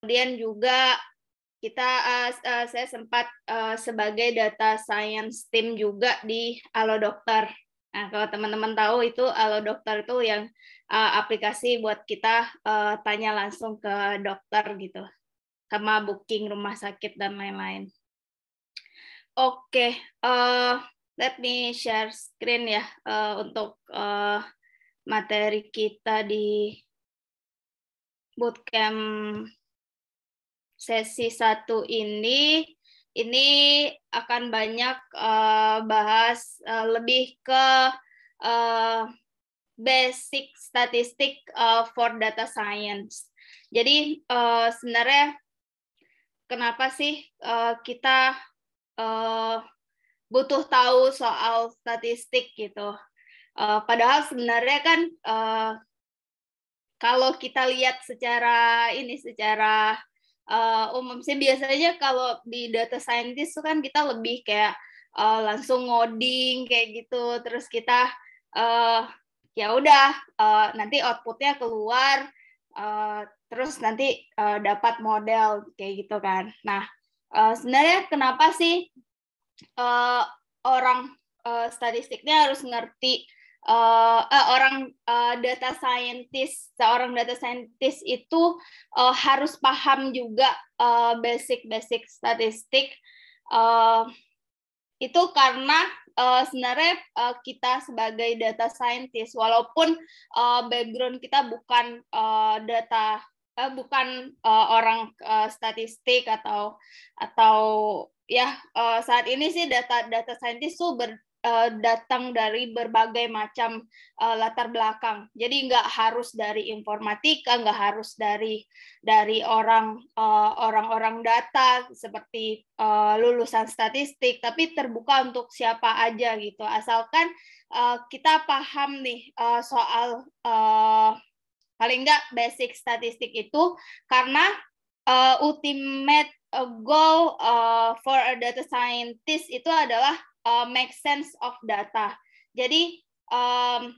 kemudian juga kita uh, uh, saya sempat uh, sebagai data science team juga di Alo Dokter. Nah, kalau teman-teman tahu itu Alo Dokter itu yang uh, aplikasi buat kita uh, tanya langsung ke dokter gitu. Sama booking rumah sakit dan lain-lain. Oke, okay, uh, let me share screen ya uh, untuk uh, materi kita di bootcamp sesi satu ini ini akan banyak uh, bahas uh, lebih ke uh, basic statistik uh, for data science. Jadi uh, sebenarnya kenapa sih uh, kita uh, butuh tahu soal statistik gitu? Uh, padahal sebenarnya kan uh, kalau kita lihat secara ini secara uh, umum sih biasanya kalau di data scientist tuh kan kita lebih kayak uh, langsung ngoding kayak gitu terus kita uh, ya udah uh, nanti outputnya keluar uh, terus nanti uh, dapat model kayak gitu kan nah uh, sebenarnya kenapa sih uh, orang uh, statistiknya harus ngerti uh, orang uh, data scientist seorang data scientist itu uh, harus paham juga basic-basic uh, statistik uh, itu karena uh, sebenarnya uh, kita sebagai data scientist walaupun uh, background kita bukan uh, data uh, bukan uh, orang uh, statistik atau atau ya uh, saat ini sih data data scientist tuh ber, uh, datang dari berbagai macam uh, latar belakang. Jadi nggak harus dari informatika, nggak harus dari dari orang uh, orang-orang data seperti uh, lulusan statistik, tapi terbuka untuk siapa aja gitu. Asalkan uh, kita paham nih uh, soal uh, paling nggak basic statistik itu karena uh, ultimate goal uh, for a data scientist itu adalah uh, make sense of data. Jadi um,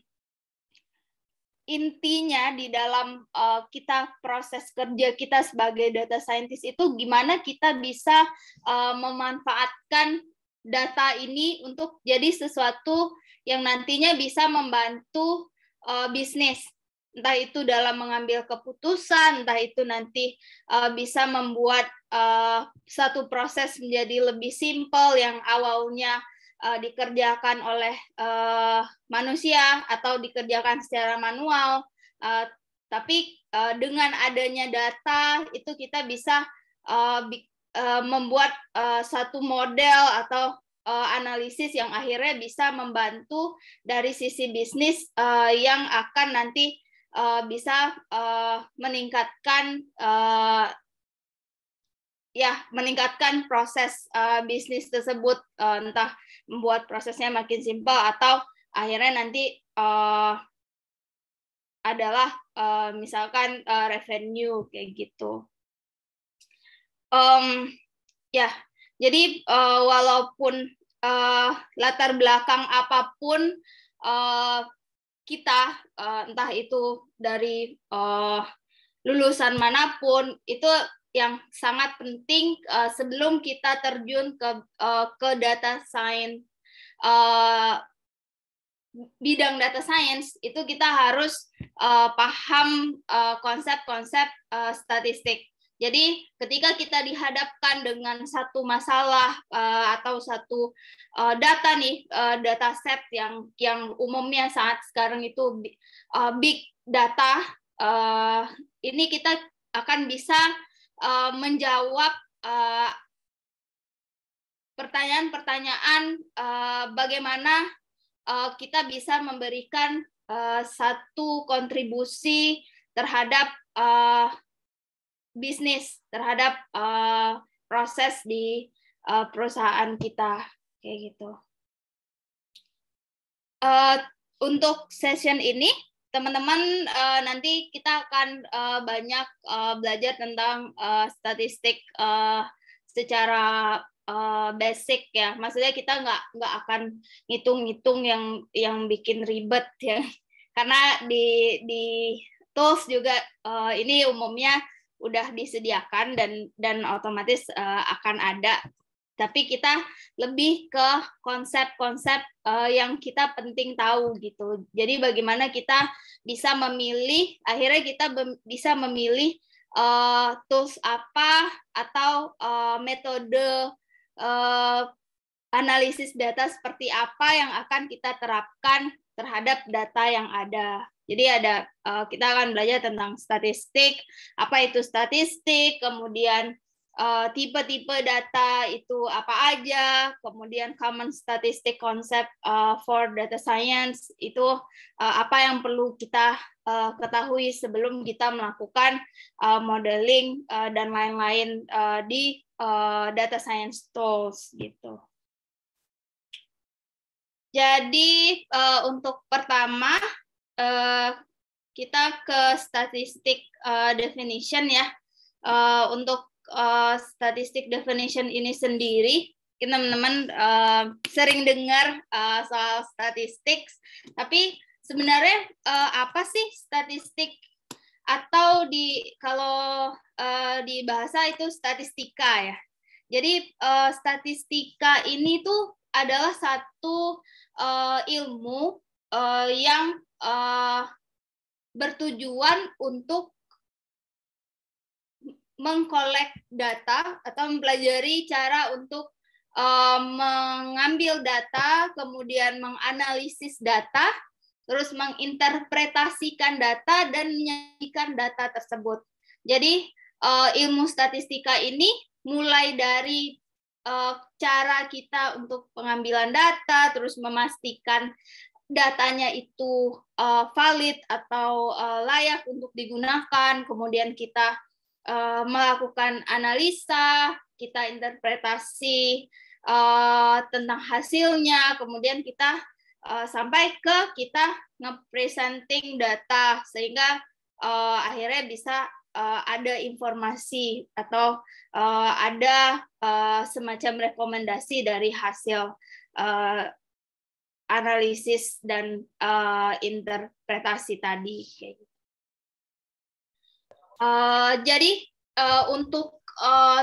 intinya di dalam uh, kita proses kerja kita sebagai data scientist itu gimana kita bisa uh, memanfaatkan data ini untuk jadi sesuatu yang nantinya bisa membantu uh, bisnis entah itu dalam mengambil keputusan, entah itu nanti uh, bisa membuat uh, satu proses menjadi lebih simpel yang awalnya uh, dikerjakan oleh uh, manusia atau dikerjakan secara manual. Uh, tapi uh, dengan adanya data itu kita bisa uh, bi uh, membuat uh, satu model atau uh, analisis yang akhirnya bisa membantu dari sisi bisnis uh, yang akan nanti uh, bisa uh, meningkatkan uh, ya meningkatkan proses uh, bisnis tersebut uh, entah membuat prosesnya makin simpel atau akhirnya nanti uh, adalah uh, misalkan uh, revenue kayak gitu. Um, ya, yeah. jadi uh, walaupun uh, latar belakang apapun uh, kita uh, entah itu dari uh, lulusan manapun itu yang sangat penting uh, sebelum kita terjun ke uh, ke data science uh, bidang data science itu kita harus uh, paham konsep konsep-konsep uh, statistik. Jadi ketika kita dihadapkan dengan satu masalah uh, atau satu uh, data nih uh, data set yang yang umumnya saat sekarang itu uh, big data uh, ini kita akan bisa Eh, menjawab pertanyaan eh, pertanyaan-pertanyaan uh, bagaimana uh, kita bisa memberikan uh, satu kontribusi terhadap uh, bisnis, terhadap uh, proses di uh, perusahaan kita, kayak gitu. Uh, untuk session ini teman-teman uh, nanti kita akan uh, banyak uh, belajar tentang uh, statistik uh, secara uh, basic ya maksudnya kita nggak nggak akan ngitung-ngitung yang yang bikin ribet ya karena di di tools juga uh, ini umumnya udah disediakan dan dan otomatis uh, akan ada tapi kita lebih ke konsep-konsep uh, yang kita penting tahu gitu. Jadi bagaimana kita bisa memilih, akhirnya kita bisa memilih uh, tools apa atau uh, metode uh, analisis data seperti apa yang akan kita terapkan terhadap data yang ada. Jadi ada uh, kita akan belajar tentang statistik, apa itu statistik, kemudian Eh, tipe-tipe uh, data itu apa aja, kemudian common statistic concept uh, for data science itu uh, apa yang perlu kita uh, ketahui sebelum kita melakukan uh, modeling uh, dan lain-lain uh, di uh, data science tools gitu. Jadi uh, untuk pertama uh, kita ke statistik uh, definition ya. Uh, untuk uh, statistik definition ini sendiri teman-teman uh, sering dengar uh, soal statistik tapi sebenarnya uh, apa sih statistik atau di kalau uh, di bahasa itu statistika ya jadi uh, statistika ini tuh adalah satu uh, ilmu uh, yang uh, bertujuan untuk mengkolek data atau mempelajari cara untuk uh, mengambil data, kemudian menganalisis data, terus menginterpretasikan data dan menyajikan data tersebut. Jadi uh, ilmu statistika ini mulai dari uh, cara kita untuk pengambilan data, terus memastikan datanya itu uh, valid atau uh, layak untuk digunakan, kemudian kita uh, melakukan analisa, kita interpretasi uh, tentang hasilnya, kemudian kita uh, sampai ke kita ngepresenting data sehingga uh, akhirnya bisa uh, ada informasi atau uh, ada uh, semacam rekomendasi dari hasil uh, analisis dan uh, interpretasi tadi kayak gitu. Eh, jadi uh, untuk uh,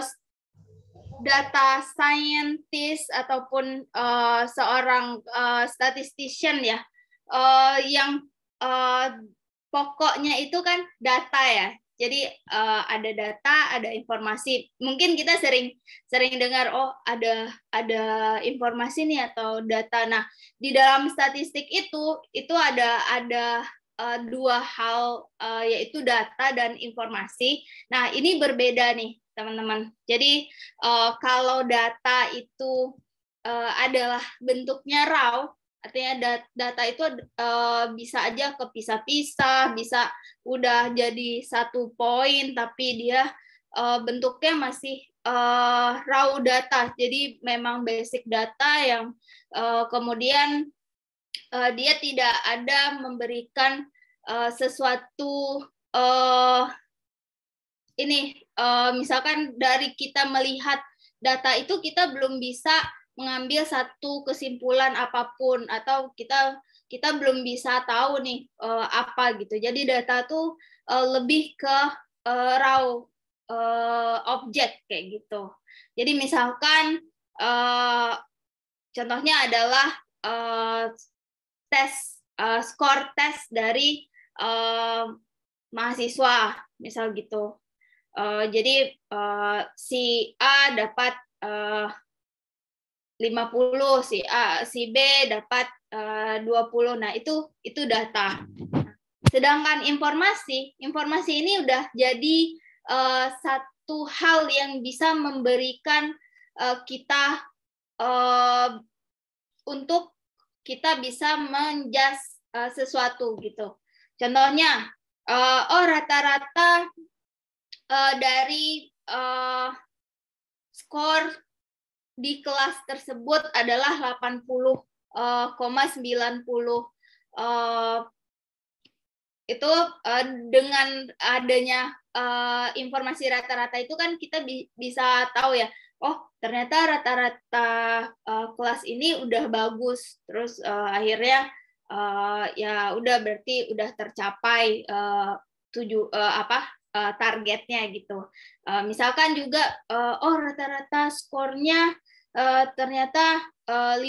data scientist ataupun uh, seorang uh, statistician ya uh, yang uh, pokoknya itu kan data ya jadi uh, ada data ada informasi mungkin kita sering sering dengar oh ada ada informasi nih atau data nah di dalam statistik itu itu ada ada uh, dua hal uh, yaitu data dan informasi. Nah, ini berbeda nih, teman-teman. Jadi, uh, kalau data itu uh, adalah bentuknya raw, artinya data itu uh, bisa aja kepisah-pisah, bisa udah jadi satu poin tapi dia uh, bentuknya masih uh, raw data. Jadi memang basic data yang uh, kemudian uh, dia tidak ada memberikan uh, sesuatu uh, ini uh, misalkan dari kita melihat data itu kita belum bisa mengambil satu kesimpulan apapun atau kita kita belum bisa tahu nih uh, apa gitu. Jadi data tuh uh, lebih ke uh, raw uh, objek kayak gitu. Jadi misalkan uh, contohnya adalah uh, tes uh, skor tes dari uh, mahasiswa misal gitu uh, jadi uh, si A dapat uh, 50 si A si B dapat uh, 20 nah itu itu data sedangkan informasi informasi ini udah jadi uh, satu hal yang bisa memberikan uh, kita uh, untuk kita bisa menjas uh, eh, sesuatu gitu. Contohnya, uh, oh rata-rata uh, dari uh, skor di kelas tersebut adalah 80,90 uh, uh, itu uh, dengan adanya uh, informasi rata-rata itu kan kita bi bisa tahu ya oh ternyata rata-rata uh, kelas ini udah bagus terus uh, akhirnya uh, ya udah berarti udah tercapai uh, tujuh uh, apa uh, targetnya gitu uh, misalkan juga uh, oh rata-rata skornya uh, ternyata uh, 50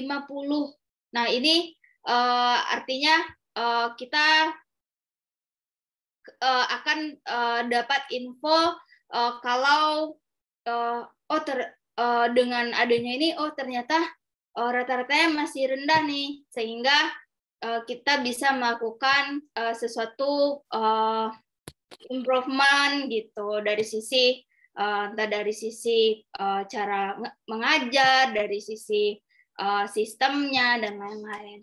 nah ini uh, artinya uh, kita uh, akan uh, dapat info uh, kalau uh, oh ter uh, dengan adanya ini oh ternyata uh, eh, rata-ratanya masih rendah nih sehingga uh, kita bisa melakukan uh, sesuatu uh, improvement gitu dari sisi uh, entah dari sisi uh, cara mengajar dari sisi uh, sistemnya dan lain-lain.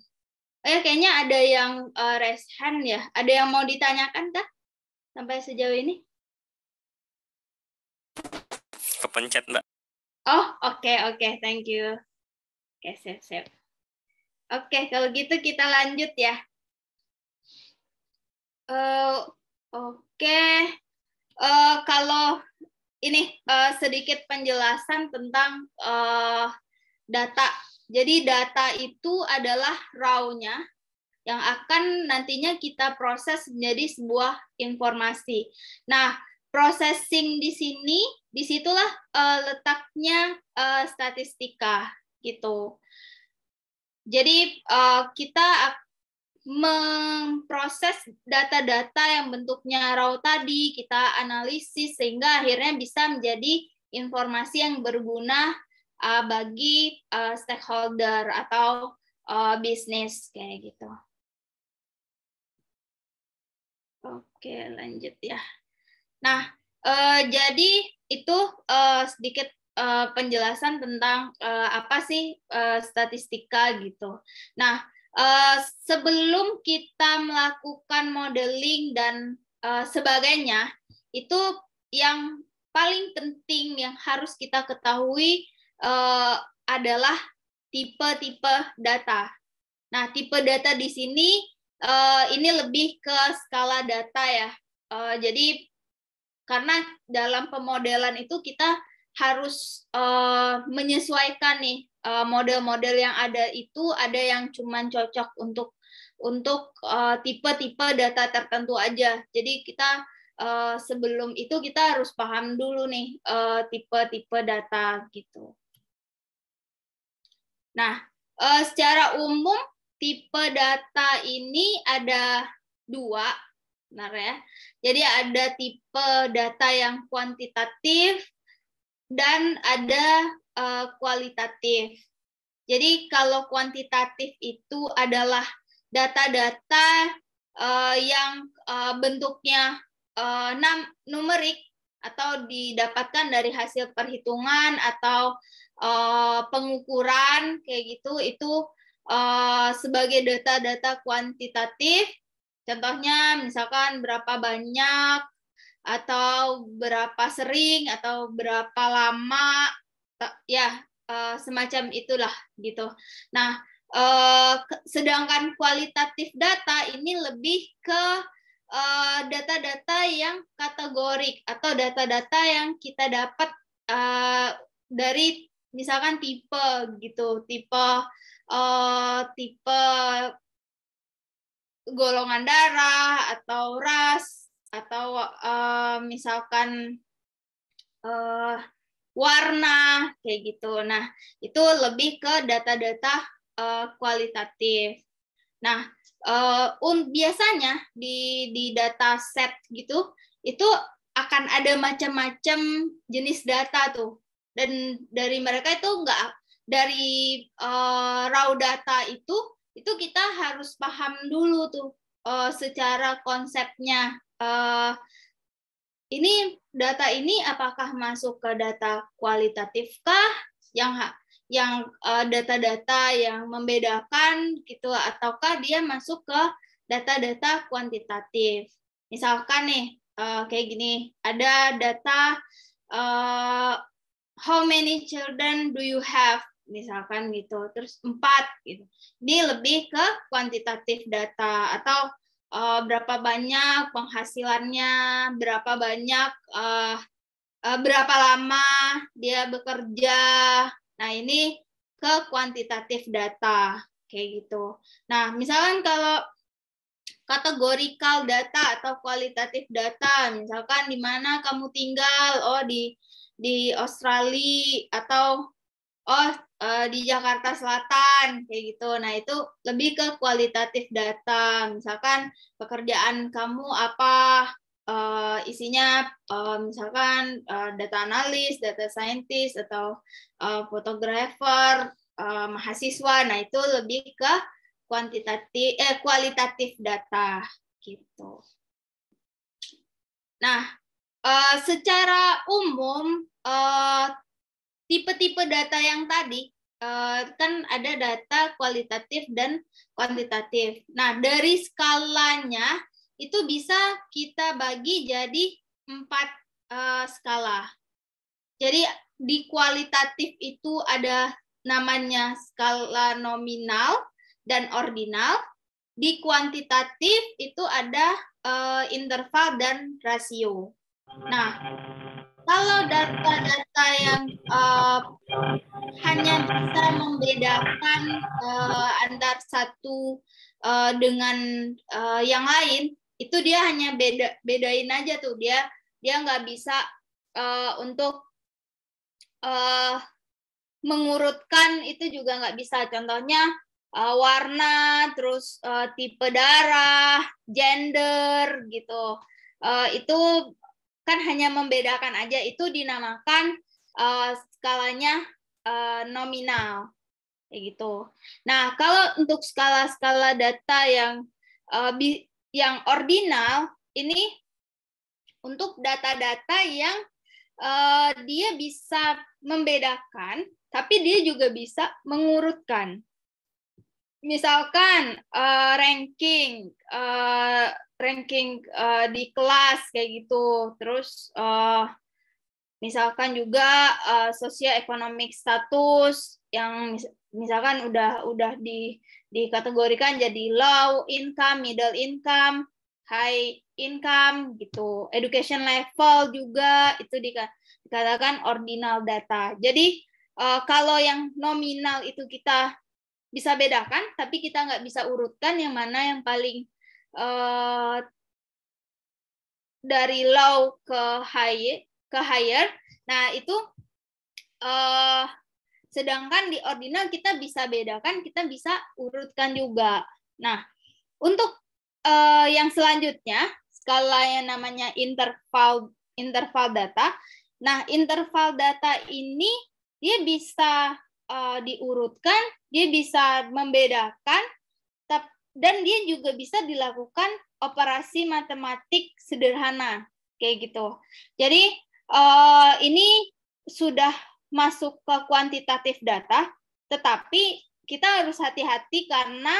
Eh kayaknya ada yang uh, raise hand ya. Ada yang mau ditanyakan tak sampai sejauh ini? Kepencet mbak. Oh, oke, okay, oke, okay, thank you. Oke, okay, siap siap. Oke, okay, kalau gitu kita lanjut ya. Uh, oke, okay. uh, eh, kalau ini uh, sedikit penjelasan tentang uh, data. Jadi data itu adalah raw-nya yang akan nantinya kita proses menjadi sebuah informasi. Nah, processing di sini, disitulah uh, eh, letaknya uh, statistika gitu. Jadi uh, kita memproses data-data yang bentuknya raw tadi, kita analisis sehingga akhirnya bisa menjadi informasi yang berguna uh, bagi uh, stakeholder atau uh, bisnis kayak gitu. Oke, lanjut ya. Nah, eh, jadi itu eh, sedikit eh, penjelasan tentang eh, apa sih eh, statistika gitu. Nah, eh, sebelum kita melakukan modeling dan eh, sebagainya, itu yang paling penting yang harus kita ketahui eh, adalah tipe-tipe data. Nah, tipe data di sini eh, ini lebih ke skala data ya. Uh, jadi karena dalam pemodelan itu kita harus uh, menyesuaikan nih eh, model-model uh, yang ada itu ada yang cuman cocok untuk untuk eh, tipe-tipe uh, data tertentu aja. Jadi kita uh, sebelum itu kita harus paham dulu nih tipe-tipe uh, data gitu. Nah, uh, secara umum tipe data ini ada dua benar ya. Jadi ada tipe data yang kuantitatif dan ada uh, kualitatif. Jadi kalau kuantitatif itu adalah data-data uh, yang uh, bentuknya uh, numerik atau didapatkan dari hasil perhitungan atau uh, pengukuran kayak gitu itu uh, sebagai data-data kuantitatif Contohnya misalkan berapa banyak atau berapa sering atau berapa lama ya eh, semacam itulah gitu. Nah, eh, sedangkan kualitatif data ini lebih ke eh, data-data yang kategorik atau data-data yang kita dapat dari misalkan tipe gitu, tipe tipe golongan darah atau ras atau uh, misalkan uh, warna kayak gitu. Nah, itu lebih ke data-data uh, kualitatif. Nah, uh, un biasanya di di data set gitu itu akan ada macam-macam jenis data tuh. Dan dari mereka itu enggak dari uh, raw data itu itu kita harus paham dulu tuh uh, secara konsepnya uh, ini data ini apakah masuk ke data kualitatifkah yang yang eh, data-data uh, yang membedakan gitu ataukah dia masuk ke data-data kuantitatif misalkan nih uh, kayak gini ada data uh, how many children do you have misalkan gitu terus empat gitu ini lebih ke kuantitatif data atau uh, berapa banyak penghasilannya berapa banyak uh, uh, berapa lama dia bekerja nah ini ke kuantitatif data kayak gitu nah misalkan kalau kategorikal data atau kualitatif data misalkan di mana kamu tinggal oh di di Australia atau oh uh, di Jakarta Selatan kayak gitu. Nah, itu lebih ke kualitatif data. Misalkan pekerjaan kamu apa uh, isinya uh, misalkan uh, data analis, data scientist atau fotografer, uh, uh, mahasiswa. Nah, itu lebih ke kuantitatif eh kualitatif data gitu. Nah, secara umum tipe-tipe data yang tadi eh, kan ada data kualitatif dan kuantitatif. Nah, dari skalanya itu bisa kita bagi jadi empat eh, skala. Jadi di kualitatif itu ada namanya skala nominal dan ordinal. Di kuantitatif itu ada uh, interval dan rasio. Nah, kalau data-data yang uh, hanya bisa membedakan uh, antar satu uh, dengan uh, yang lain, itu dia hanya beda bedain aja tuh dia dia nggak bisa uh, untuk uh, mengurutkan itu juga nggak bisa. Contohnya uh, warna, terus uh, tipe darah, gender gitu. Uh, itu kan hanya membedakan aja itu dinamakan uh, skalanya uh, nominal kayak gitu. Nah, kalau untuk skala-skala data yang uh, yang ordinal ini untuk data-data yang uh, dia bisa membedakan tapi dia juga bisa mengurutkan. Misalkan uh, ranking, uh, ranking uh, di kelas kayak gitu. Terus uh, misalkan juga uh, sosioekonomik status yang mis misalkan udah udah di dikategorikan jadi low income, middle income, high income gitu. Education level juga itu dikatakan ordinal data. Jadi uh, kalau yang nominal itu kita bisa bedakan, tapi kita nggak bisa urutkan yang mana yang paling uh, dari low ke high ke higher. Nah, itu uh, sedangkan di ordinal kita bisa bedakan, kita bisa urutkan juga. Nah, untuk uh, yang selanjutnya skala yang namanya interval interval data. Nah, interval data ini dia bisa uh, diurutkan, dia bisa membedakan dan dia juga bisa dilakukan operasi matematik sederhana kayak gitu. Jadi uh, ini sudah masuk ke kuantitatif data, tetapi kita harus hati-hati karena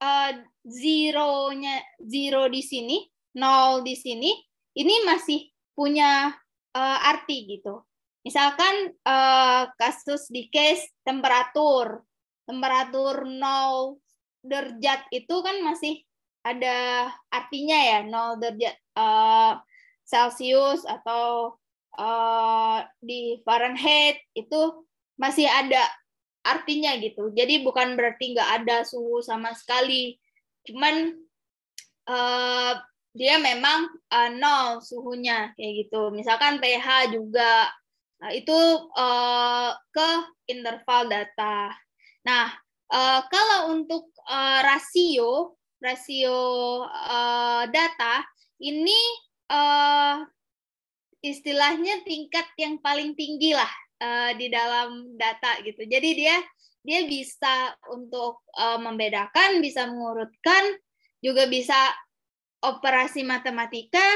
uh, zero-nya zero di sini, nol di sini, ini masih punya uh, arti gitu. Misalkan uh, kasus di case temperatur, temperatur nol derajat itu kan masih ada artinya ya 0 derajat uh, eh, Celsius atau uh, di Fahrenheit itu masih ada artinya gitu. Jadi bukan berarti nggak ada suhu sama sekali. Cuman uh, dia memang uh, nol suhunya kayak gitu. Misalkan pH juga uh, itu uh, ke interval data. Nah Uh, kalau untuk uh, rasio rasio uh, data ini uh, istilahnya tingkat yang paling tinggi lah uh, di dalam data gitu. Jadi dia dia bisa untuk uh, membedakan, bisa mengurutkan, juga bisa operasi matematika,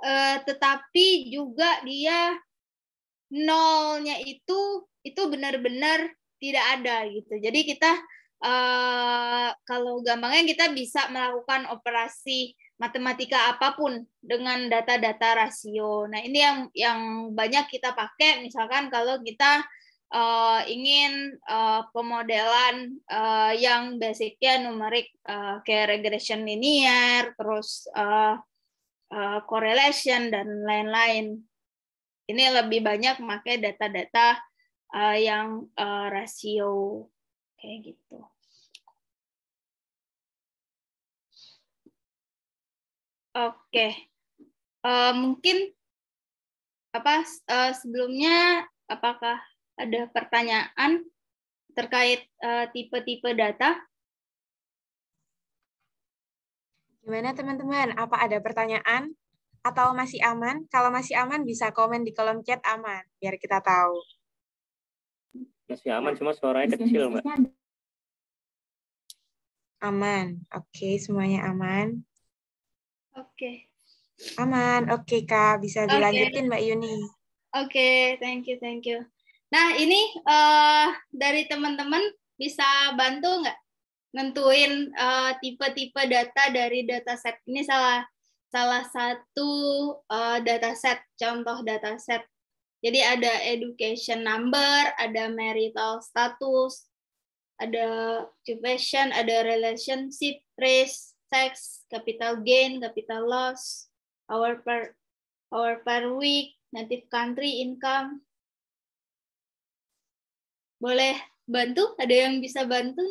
uh, tetapi juga dia nolnya itu itu benar-benar tidak ada gitu. Jadi kita uh, kalau gampangnya kita bisa melakukan operasi matematika apapun dengan data-data rasio. Nah, ini yang yang banyak kita pakai misalkan kalau kita uh, ingin uh, pemodelan uh, yang basicnya numerik uh, kayak regression linear, terus uh, uh, correlation dan lain-lain. Ini lebih banyak pakai data-data uh, yang uh, rasio kayak gitu. Oke, okay. uh, eh, mungkin apa uh, sebelumnya apakah ada pertanyaan terkait tipe-tipe uh, tipe -tipe data? Gimana teman-teman? Apa ada pertanyaan atau masih aman? Kalau masih aman bisa komen di kolom chat aman biar kita tahu. Masih aman, cuma suaranya kecil, Mbak. Aman. Oke, okay, semuanya aman. Oke. Okay. Aman. Oke, okay, Kak. Bisa dilanjutin, okay. Mbak Yuni. Oke, okay, thank you, thank you. Nah, ini uh, dari teman-teman bisa bantu nggak nentuin eh, tipe-tipe uh, data dari dataset ini salah salah satu uh, dataset contoh dataset jadi ada education number, ada marital status, ada occupation, ada relationship, race, sex, capital gain, capital loss, hour per hour per week, native country, income. Boleh bantu? Ada yang bisa bantu?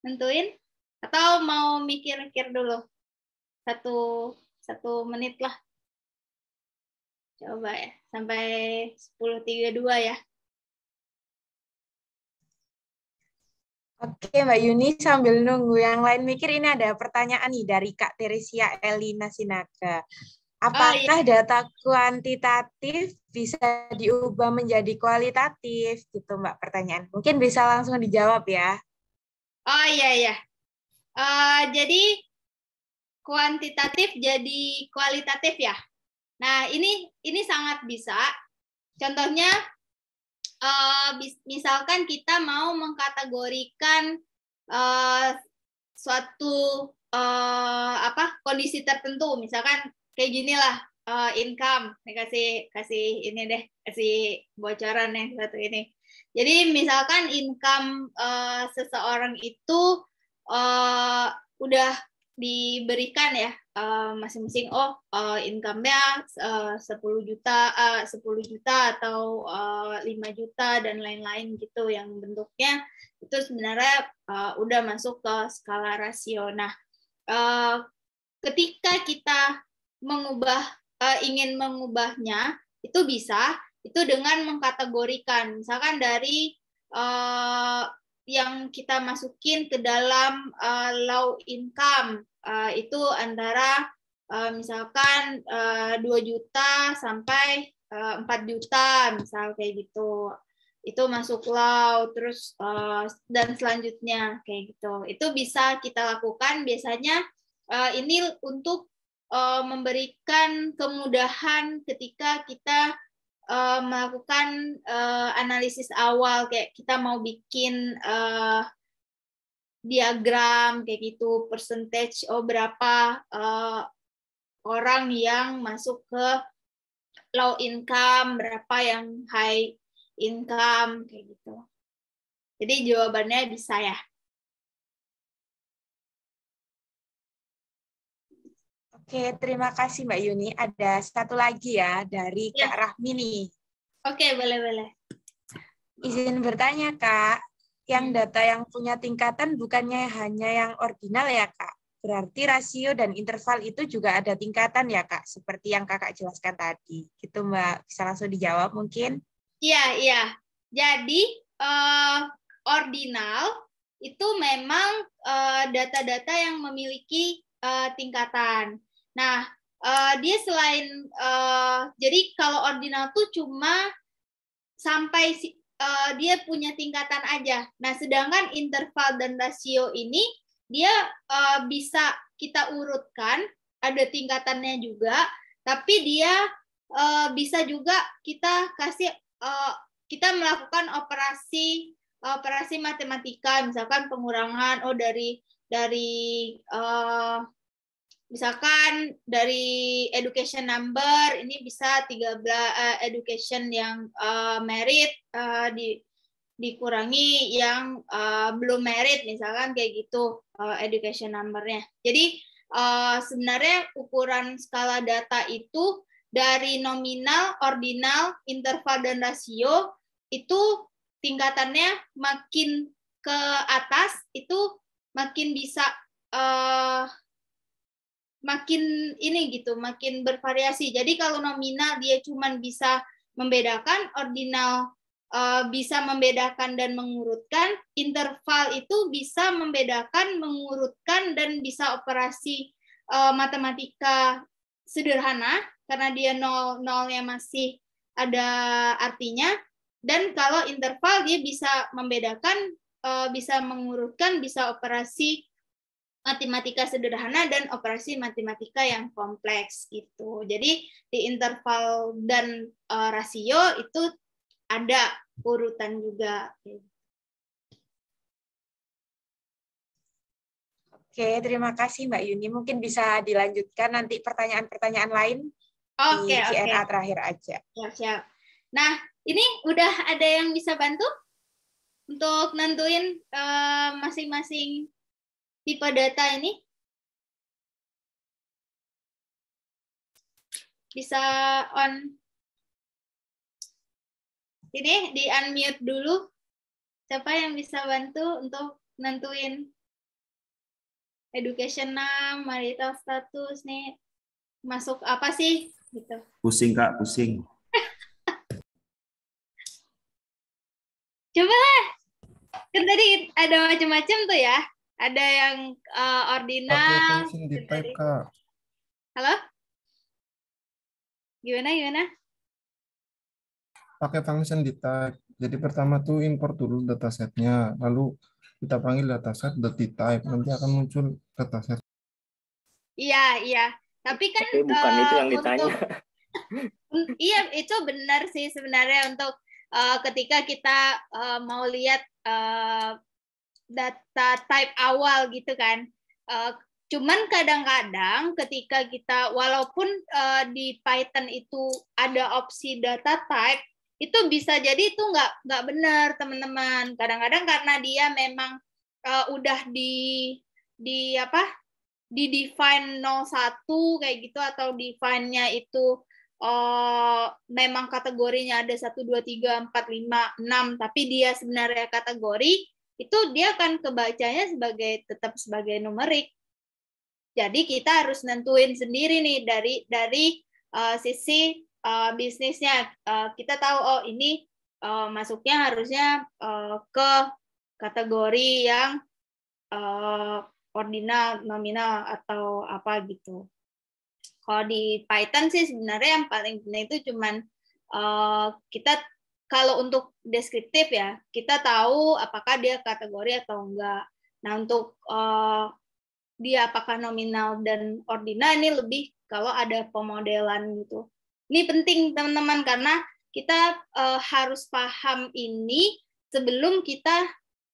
Tentuin? Atau mau mikir-mikir dulu? Satu, satu menit lah. Coba ya, sampai 10.32 ya. Oke Mbak Yuni sambil nunggu yang lain mikir ini ada pertanyaan nih dari Kak Teresia Elina Sinaga. Oh, Apakah oh, iya. data kuantitatif bisa diubah menjadi kualitatif gitu Mbak pertanyaan? Mungkin bisa langsung dijawab ya. Oh iya iya. Uh, jadi kuantitatif jadi kualitatif ya? Nah, ini ini sangat bisa. Contohnya eh, misalkan kita mau mengkategorikan eh, suatu eh, apa kondisi tertentu, misalkan kayak gini lah income. Ini kasih kasih ini deh, kasih bocoran yang satu ini. Jadi misalkan income uh, seseorang itu uh, udah diberikan ya masing eh, masing-masing oh uh, eh, income-nya eh, uh, 10 juta uh, 10 juta atau uh, 5 juta dan lain-lain gitu yang bentuknya itu sebenarnya uh, udah masuk ke skala rasio. Nah, uh, ketika kita mengubah uh, ingin mengubahnya itu bisa itu dengan mengkategorikan misalkan dari uh, yang kita masukin ke dalam uh, eh, low income uh, itu antara uh, misalkan uh, 2 juta sampai uh, 4 juta misal kayak gitu itu masuk low terus uh, dan selanjutnya kayak gitu itu bisa kita lakukan biasanya uh, ini untuk uh, memberikan kemudahan ketika kita uh, melakukan uh, analisis awal kayak kita mau bikin uh, diagram kayak gitu percentage oh berapa uh, orang yang masuk ke low income berapa yang high income kayak gitu jadi jawabannya bisa ya Oke, terima kasih Mbak Yuni. Ada satu lagi ya dari ya. Kak Rahmini. Oke, boleh-boleh. Izin bertanya, Kak. Yang ya. data yang punya tingkatan bukannya hanya yang ordinal ya, Kak? Berarti rasio dan interval itu juga ada tingkatan ya, Kak? Seperti yang Kakak jelaskan tadi. Gitu, Mbak. Bisa langsung dijawab mungkin? Iya, iya. Jadi, uh, eh, ordinal itu memang eh, data-data uh, yang memiliki uh, tingkatan Nah, uh, dia selain uh, jadi kalau ordinal tuh cuma sampai uh, dia punya tingkatan aja. Nah, sedangkan interval dan rasio ini dia uh, bisa kita urutkan, ada tingkatannya juga, tapi dia uh, bisa juga kita kasih uh, kita melakukan operasi operasi matematika misalkan pengurangan oh dari dari uh, misalkan dari education number ini bisa 13 uh, eh, education yang uh, merit uh, di dikurangi yang uh, belum merit misalkan kayak gitu uh, education numbernya jadi uh, sebenarnya ukuran skala data itu dari nominal ordinal interval dan rasio itu tingkatannya makin ke atas itu makin bisa uh, makin ini gitu, makin bervariasi. Jadi kalau nominal dia cuma bisa membedakan, ordinal eh, bisa membedakan dan mengurutkan, interval itu bisa membedakan, mengurutkan dan bisa operasi uh, matematika sederhana karena dia nol nolnya masih ada artinya dan kalau interval dia bisa membedakan uh, bisa mengurutkan bisa operasi matematika sederhana dan operasi matematika yang kompleks gitu. Jadi di interval dan uh, rasio itu ada urutan juga. Oke, terima kasih Mbak Yuni. Mungkin bisa dilanjutkan nanti pertanyaan-pertanyaan lain Oke, di CNA terakhir aja. Siap, siap. Nah, ini udah ada yang bisa bantu untuk nentuin eh, masing-masing uh, masing -masing tipe data ini? Bisa on. Ini di unmute dulu. Siapa yang bisa bantu untuk nentuin education name, marital status nih masuk apa sih gitu. Pusing Kak, pusing. Coba lah. Kan tadi ada macam-macam tuh ya. Ada yang uh, ordinal. di type, Kak. Halo? Gimana, gimana? Pakai function di type. Jadi pertama tuh import dulu datasetnya, lalu kita panggil dataset type. nanti akan muncul dataset. Iya, iya. Tapi kan Tapi bukan uh, itu yang eh, untuk, iya, itu benar sih sebenarnya untuk uh, ketika kita uh, mau lihat uh, data type awal gitu kan. Uh, cuman kadang-kadang ketika kita walaupun uh, di Python itu ada opsi data type itu bisa jadi itu nggak nggak benar teman-teman. Kadang-kadang karena dia memang uh, udah di di apa di define 01 kayak gitu atau define-nya itu uh, memang kategorinya ada 1 2 3 4 5 6 tapi dia sebenarnya kategori itu dia akan kebacanya sebagai tetap sebagai numerik. Jadi kita harus nentuin sendiri nih dari dari uh, sisi uh, bisnisnya. Uh, kita tahu oh ini uh, masuknya harusnya uh, ke kategori yang uh, ordinal, nominal atau apa gitu. Kalau di Python sih sebenarnya yang paling penting itu cuman uh, kita kalau untuk deskriptif ya, kita tahu apakah dia kategori atau enggak. Nah, untuk uh, dia apakah nominal dan ordinal ini lebih kalau ada pemodelan gitu. Ini penting teman-teman karena kita uh, harus paham ini sebelum kita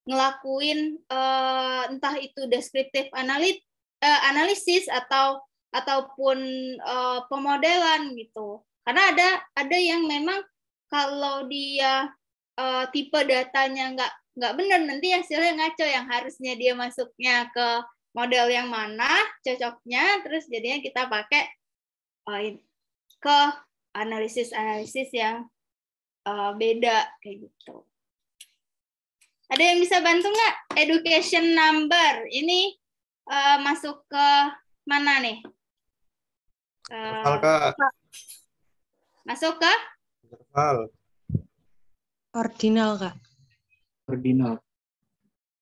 ngelakuin uh, entah itu deskriptif analit uh, analisis atau ataupun uh, pemodelan gitu. Karena ada ada yang memang kalau dia uh, tipe datanya nggak nggak benar nanti hasilnya ngaco yang harusnya dia masuknya ke model yang mana cocoknya terus jadinya kita pakai uh, ke analisis analisis yang uh, beda kayak gitu ada yang bisa bantu nggak education number ini uh, masuk ke mana nih uh, masuk ke Hal. Ordinal, Kak. Ordinal.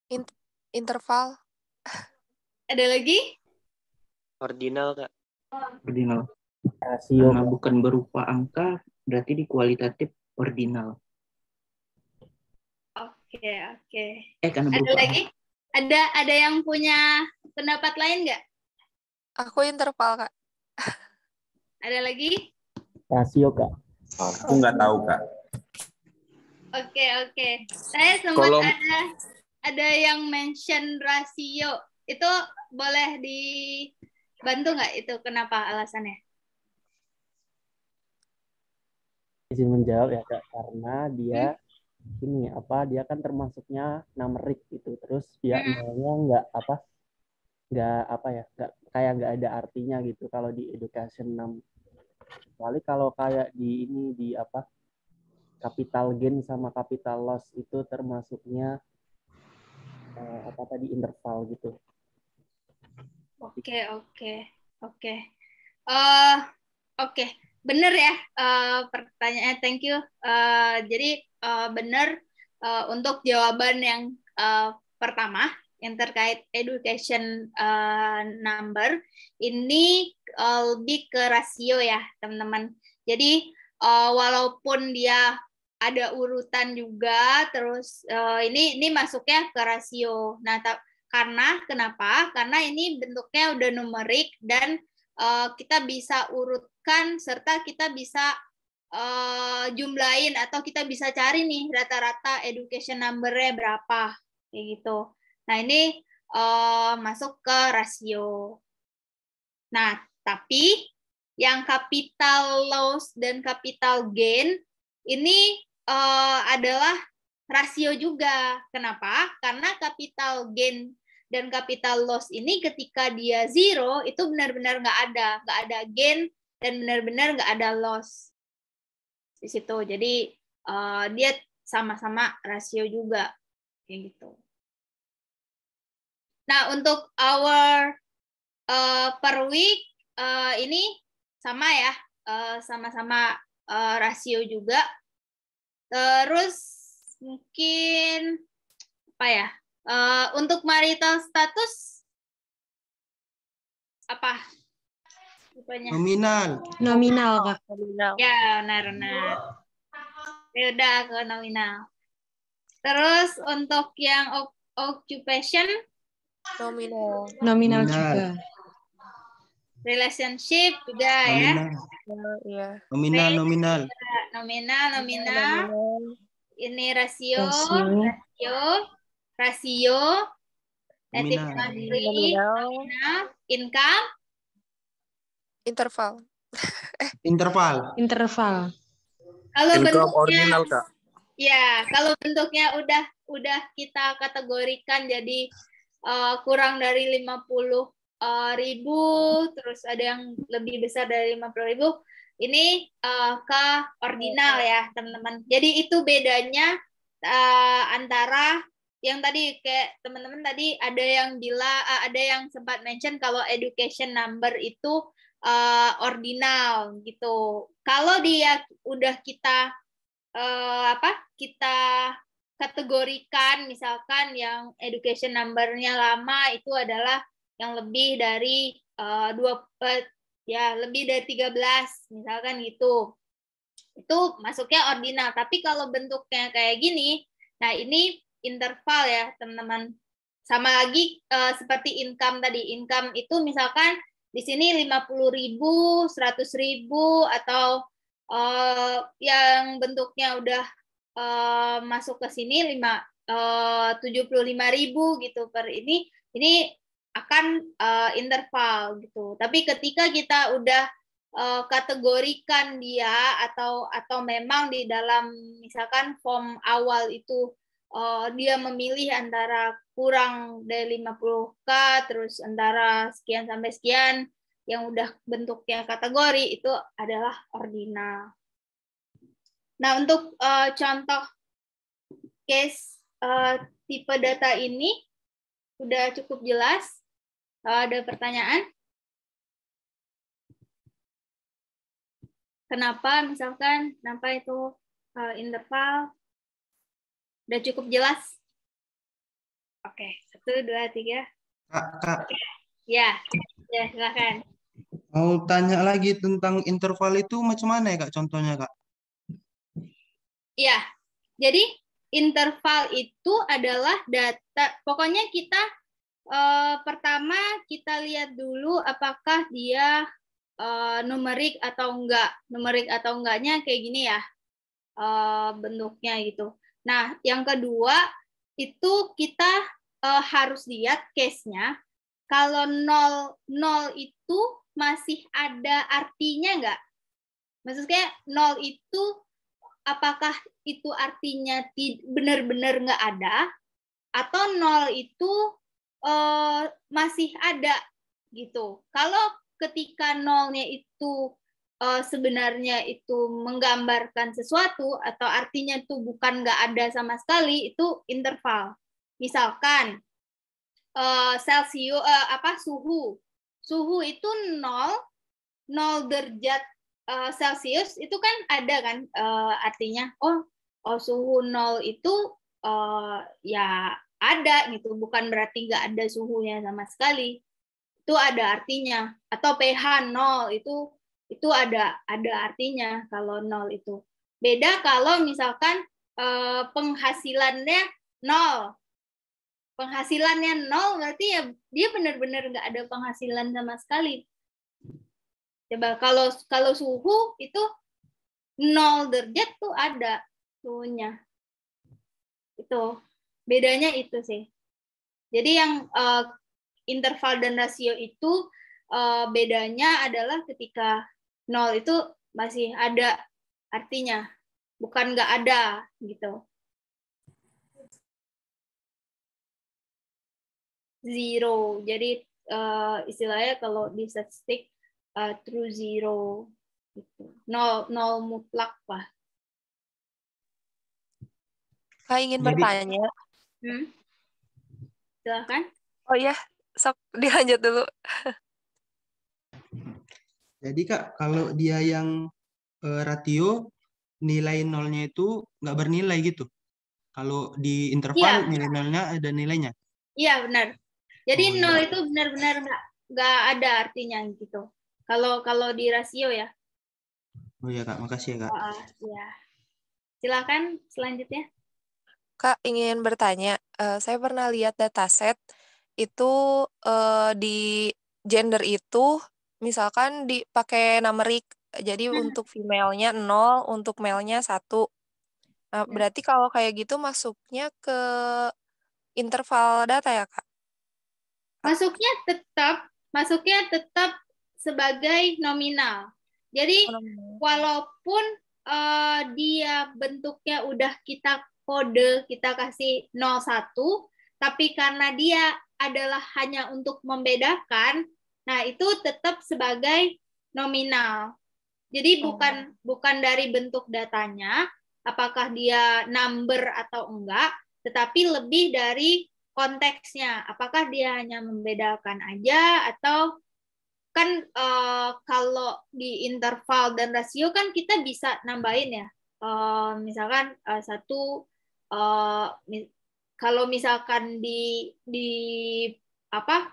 In interval. Ada lagi? Ordinal, Kak. Ordinal. Rasio. Karena bukan berupa angka, berarti di kualitatif ordinal. Oke, oke. Eh, karena Ada berupa lagi? Angka. Ada ada yang punya pendapat lain nggak? Aku interval, Kak. Ada lagi? Rasio, Kak Aku nggak tahu kak. Oke oke. Saya sempat Kolom... ada ada yang mention rasio. Itu boleh dibantu nggak itu kenapa alasannya? Izin menjawab ya kak karena dia hmm? ini apa dia kan termasuknya numerik itu terus dia hmm. nolnya nggak apa nggak apa ya nggak kayak nggak ada artinya gitu kalau di education Kecuali kalau kayak di ini di apa capital gain sama capital loss itu termasuknya uh, apa tadi interval gitu. Oke oke oke eh, oke okay. bener ya uh, pertanyaannya thank you uh, jadi uh, bener uh, untuk jawaban yang uh, pertama yang terkait education uh, number ini uh, lebih ke rasio ya teman-teman. Jadi uh, walaupun dia ada urutan juga, terus uh, ini ini masuknya ke rasio. Nah karena kenapa? Karena ini bentuknya udah numerik dan uh, kita bisa urutkan serta kita bisa uh, jumlahin atau kita bisa cari nih rata-rata education numbernya berapa kayak gitu. Nah, ini uh, masuk ke rasio. Nah, tapi yang capital loss dan capital gain ini uh, adalah rasio juga. Kenapa? Karena capital gain dan capital loss ini ketika dia zero itu benar-benar nggak ada, nggak ada gain dan benar-benar nggak ada loss di situ. Jadi uh, dia sama-sama rasio juga kayak gitu. Nah, untuk our uh, per week uh, ini sama ya, eh, sama-sama uh, uh, rasio juga. Terus mungkin apa ya? Uh, untuk marital status apa? Rupanya. Nominal. Nominal, kak. Nominal. Ya, benar benar. Ya udah ke nominal. Terus untuk yang occupation Nominal. Nominal juga. Relationship juga ya. nominal. ya. Nominal, nominal. Nominal, nominal. Ini rasio, rasio, rasio. Nominal. Income. Interval. Interval. Interval. Kalau bentuknya, original, Kak. Ya, kalau bentuknya udah udah kita kategorikan jadi uh, kurang dari 50 uh, eh, ribu, terus ada yang lebih besar dari 50 ribu, ini uh, ke ordinal iya, ya teman-teman. Jadi itu bedanya uh, antara yang tadi kayak teman-teman tadi ada yang bila uh, ada yang sempat mention kalau education number itu uh, ordinal gitu. Kalau dia udah kita uh, apa kita kategorikan misalkan yang education numbernya lama itu adalah yang lebih dari uh, dua eh, ya lebih dari 13 misalkan gitu itu masuknya ordinal tapi kalau bentuknya kayak gini nah ini interval ya teman-teman sama lagi uh, seperti income tadi income itu misalkan di sini 50.000 100.000 atau uh, yang bentuknya udah Eh, masuk ke sini lima eh, tujuh puluh lima ribu gitu per ini ini akan uh, interval gitu tapi ketika kita udah uh, kategorikan dia atau atau memang di dalam misalkan form awal itu uh, dia memilih antara kurang dari 50k terus antara sekian sampai sekian yang udah bentuknya kategori itu adalah ordinal Nah, untuk uh, contoh case uh, tipe data ini sudah cukup jelas. Uh, ada pertanyaan? Kenapa misalkan kenapa itu uh, interval? Sudah cukup jelas? Oke, okay. satu, dua, tiga. Kak, kak. Ya, ya silakan. Mau tanya lagi tentang interval itu macam mana ya kak contohnya kak? Iya. Jadi interval itu adalah data pokoknya kita eh, pertama kita lihat dulu apakah dia eh, numerik atau enggak. Numerik atau enggaknya kayak gini ya. Eh, bentuknya gitu. Nah, yang kedua itu kita eh, harus lihat case-nya. Kalau 0 0 itu masih ada artinya enggak? Maksudnya 0 itu apakah itu artinya benar-benar nggak ada atau nol itu uh, masih ada gitu. Kalau ketika nolnya itu uh, sebenarnya itu menggambarkan sesuatu atau artinya itu bukan nggak ada sama sekali itu interval. Misalkan uh, celsius uh, apa suhu suhu itu nol nol derajat uh, Celsius itu kan ada kan uh, artinya oh oh suhu nol itu uh, ya ada gitu bukan berarti nggak ada suhunya sama sekali itu ada artinya atau pH nol itu itu ada ada artinya kalau nol itu beda kalau misalkan uh, penghasilannya nol penghasilannya nol berarti ya dia benar-benar nggak ada penghasilan sama sekali Coba kalau kalau suhu itu nol derajat tuh ada suhunya. Itu bedanya itu sih. Jadi yang uh, interval dan rasio itu uh, bedanya adalah ketika nol itu masih ada artinya, bukan nggak ada gitu. Zero. Jadi uh, istilahnya kalau di statistik uh, true zero gitu. nol nol mutlak lah saya ingin Jadi, bertanya hmm? silahkan oh ya sok dilanjut dulu jadi kak kalau dia yang e, ratio nilai nolnya itu nggak bernilai gitu kalau di interval ya. nilai nolnya ada nilainya iya benar jadi oh, iya. nol itu benar-benar nggak nggak ada artinya gitu kalau kalau di rasio ya. Oh iya kak, makasih ya kak. Oh, ya, Silakan selanjutnya. Kak ingin bertanya, uh, saya pernah lihat dataset itu uh, di gender itu misalkan dipakai numerik jadi hmm. untuk female-nya 0, untuk male-nya 1. Nah, hmm. berarti kalau kayak gitu masuknya ke interval data ya, Kak? Masuknya tetap, masuknya tetap sebagai nominal. Jadi oh, walaupun uh, dia bentuknya udah kita kode, kita kasih 01, tapi karena dia adalah hanya untuk membedakan, nah itu tetap sebagai nominal. Jadi oh. bukan bukan dari bentuk datanya, apakah dia number atau enggak, tetapi lebih dari konteksnya, apakah dia hanya membedakan aja atau kan uh, kalau di interval dan rasio kan kita bisa nambahin ya uh, misalkan uh, satu uh, mi kalau misalkan di di apa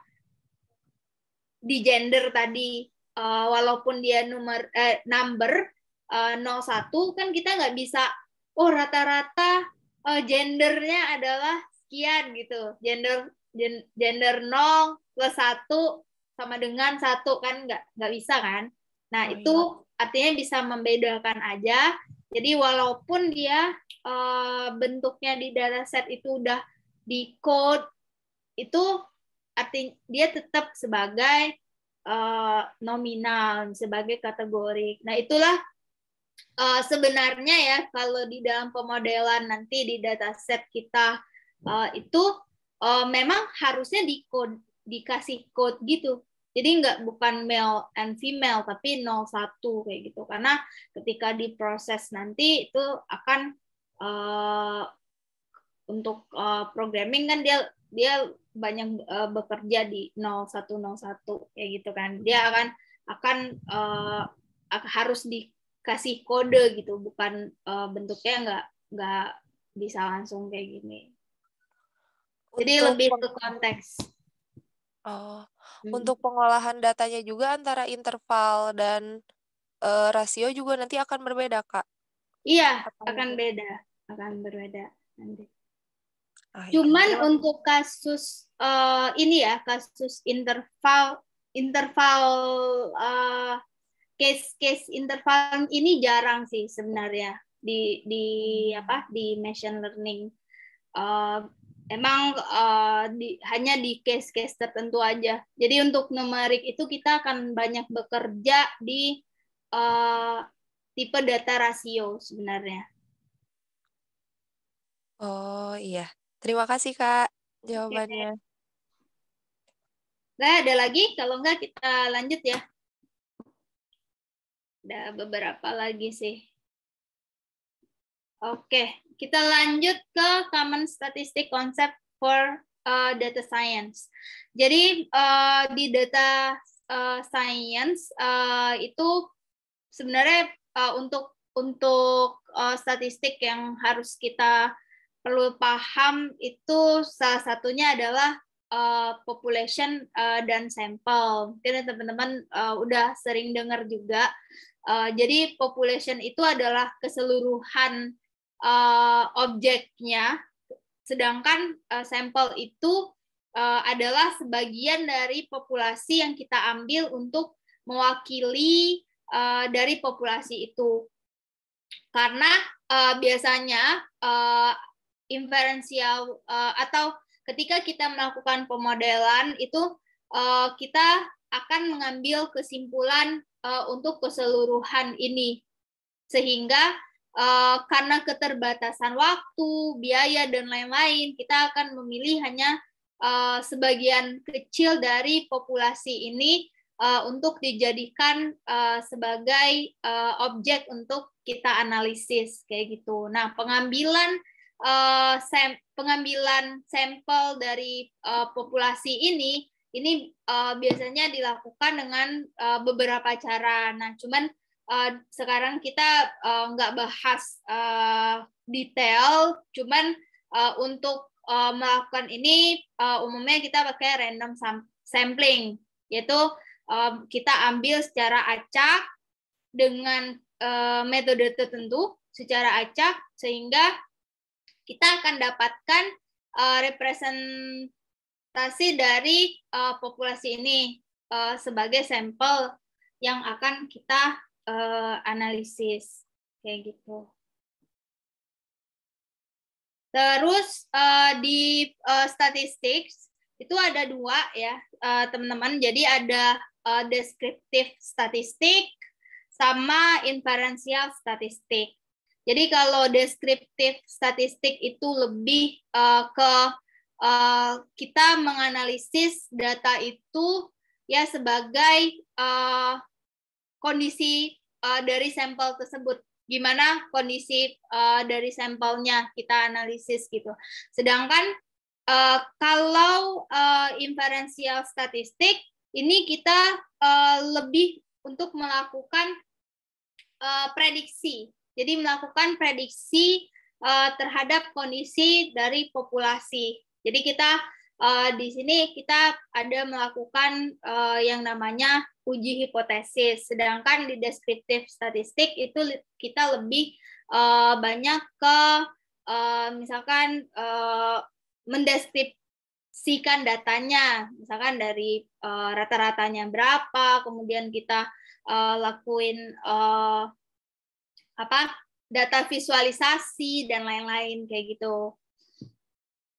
di gender tadi uh, walaupun dia nomor eh, number uh, 01 kan kita nggak bisa oh rata-rata uh, gendernya adalah sekian gitu gender gen, gender 0 plus 1 sama dengan satu kan nggak nggak bisa kan nah oh, itu iya. artinya bisa membedakan aja jadi walaupun dia e, bentuknya di data set itu udah di code itu artinya dia tetap sebagai e, nominal sebagai kategori nah itulah e, sebenarnya ya kalau di dalam pemodelan nanti di data set kita e, itu e, memang harusnya di code dikasih code gitu jadi nggak bukan male and female tapi 01 kayak gitu. Karena ketika diproses nanti itu akan uh, untuk uh, programming kan dia dia banyak uh, bekerja di 0101 kayak gitu kan. Dia akan akan uh, harus dikasih kode gitu, bukan uh, bentuknya nggak nggak bisa langsung kayak gini. Jadi Untuk lebih ke konteks. Oh, Hmm. Untuk pengolahan datanya juga antara interval dan uh, rasio juga nanti akan berbeda, Kak. Iya, akan, beda, akan berbeda nanti. Ah, iya. Cuman iya. untuk kasus uh, ini ya, kasus interval interval uh, case-case interval ini jarang sih sebenarnya di di apa di machine learning. Uh, emang uh, di, hanya di case-case tertentu aja. Jadi untuk numerik itu kita akan banyak bekerja di uh, tipe data rasio sebenarnya. Oh iya, terima kasih kak jawabannya. Okay. Nah, ada lagi? Kalau enggak kita lanjut ya. Ada beberapa lagi sih. Oke, kita lanjut ke common statistic concept for uh, data science. Jadi uh, di data uh, science uh, itu sebenarnya uh, untuk untuk uh, statistik yang harus kita perlu paham itu salah satunya adalah uh, population uh, dan sampel. Mungkin teman-teman uh, udah sering dengar juga. Uh, jadi population itu adalah keseluruhan uh, objeknya, sedangkan uh, sampel itu uh, adalah sebagian dari populasi yang kita ambil untuk mewakili uh, dari populasi itu. Karena uh, biasanya uh, inferensial uh, atau ketika kita melakukan pemodelan itu uh, kita akan mengambil kesimpulan uh, untuk keseluruhan ini sehingga uh, karena keterbatasan waktu, biaya dan lain-lain, kita akan memilih hanya uh, sebagian kecil dari populasi ini uh, untuk dijadikan uh, sebagai uh, objek untuk kita analisis kayak gitu. Nah, pengambilan uh, sem pengambilan sampel dari uh, populasi ini ini uh, biasanya dilakukan dengan uh, beberapa cara. Nah, cuman uh, sekarang kita uh, nggak bahas uh, detail, cuman uh, untuk uh, melakukan ini uh, umumnya kita pakai random sam sampling, yaitu uh, kita ambil secara acak dengan uh, metode tertentu secara acak sehingga kita akan dapatkan uh, representasi dari uh, populasi ini uh, sebagai sampel yang akan kita uh, analisis kayak gitu. Terus uh, di uh, eh, statistik itu ada dua ya teman teman-teman. Jadi ada uh, descriptive statistik sama inferensial statistik. Jadi kalau deskriptif statistik itu lebih uh, ke uh, kita menganalisis data itu ya sebagai uh, kondisi uh, dari sampel tersebut gimana kondisi uh, dari sampelnya kita analisis gitu. Sedangkan uh, kalau uh, inferensial statistik ini kita uh, lebih untuk melakukan uh, prediksi. Jadi melakukan prediksi uh, terhadap kondisi dari populasi. Jadi kita uh, di sini kita ada melakukan uh, yang namanya uji hipotesis. Sedangkan di deskriptif statistik itu kita lebih uh, banyak ke uh, misalkan uh, mendeskripsikan datanya, misalkan dari uh, rata-ratanya berapa, kemudian kita uh, lakuin uh, apa data visualisasi dan lain-lain kayak gitu.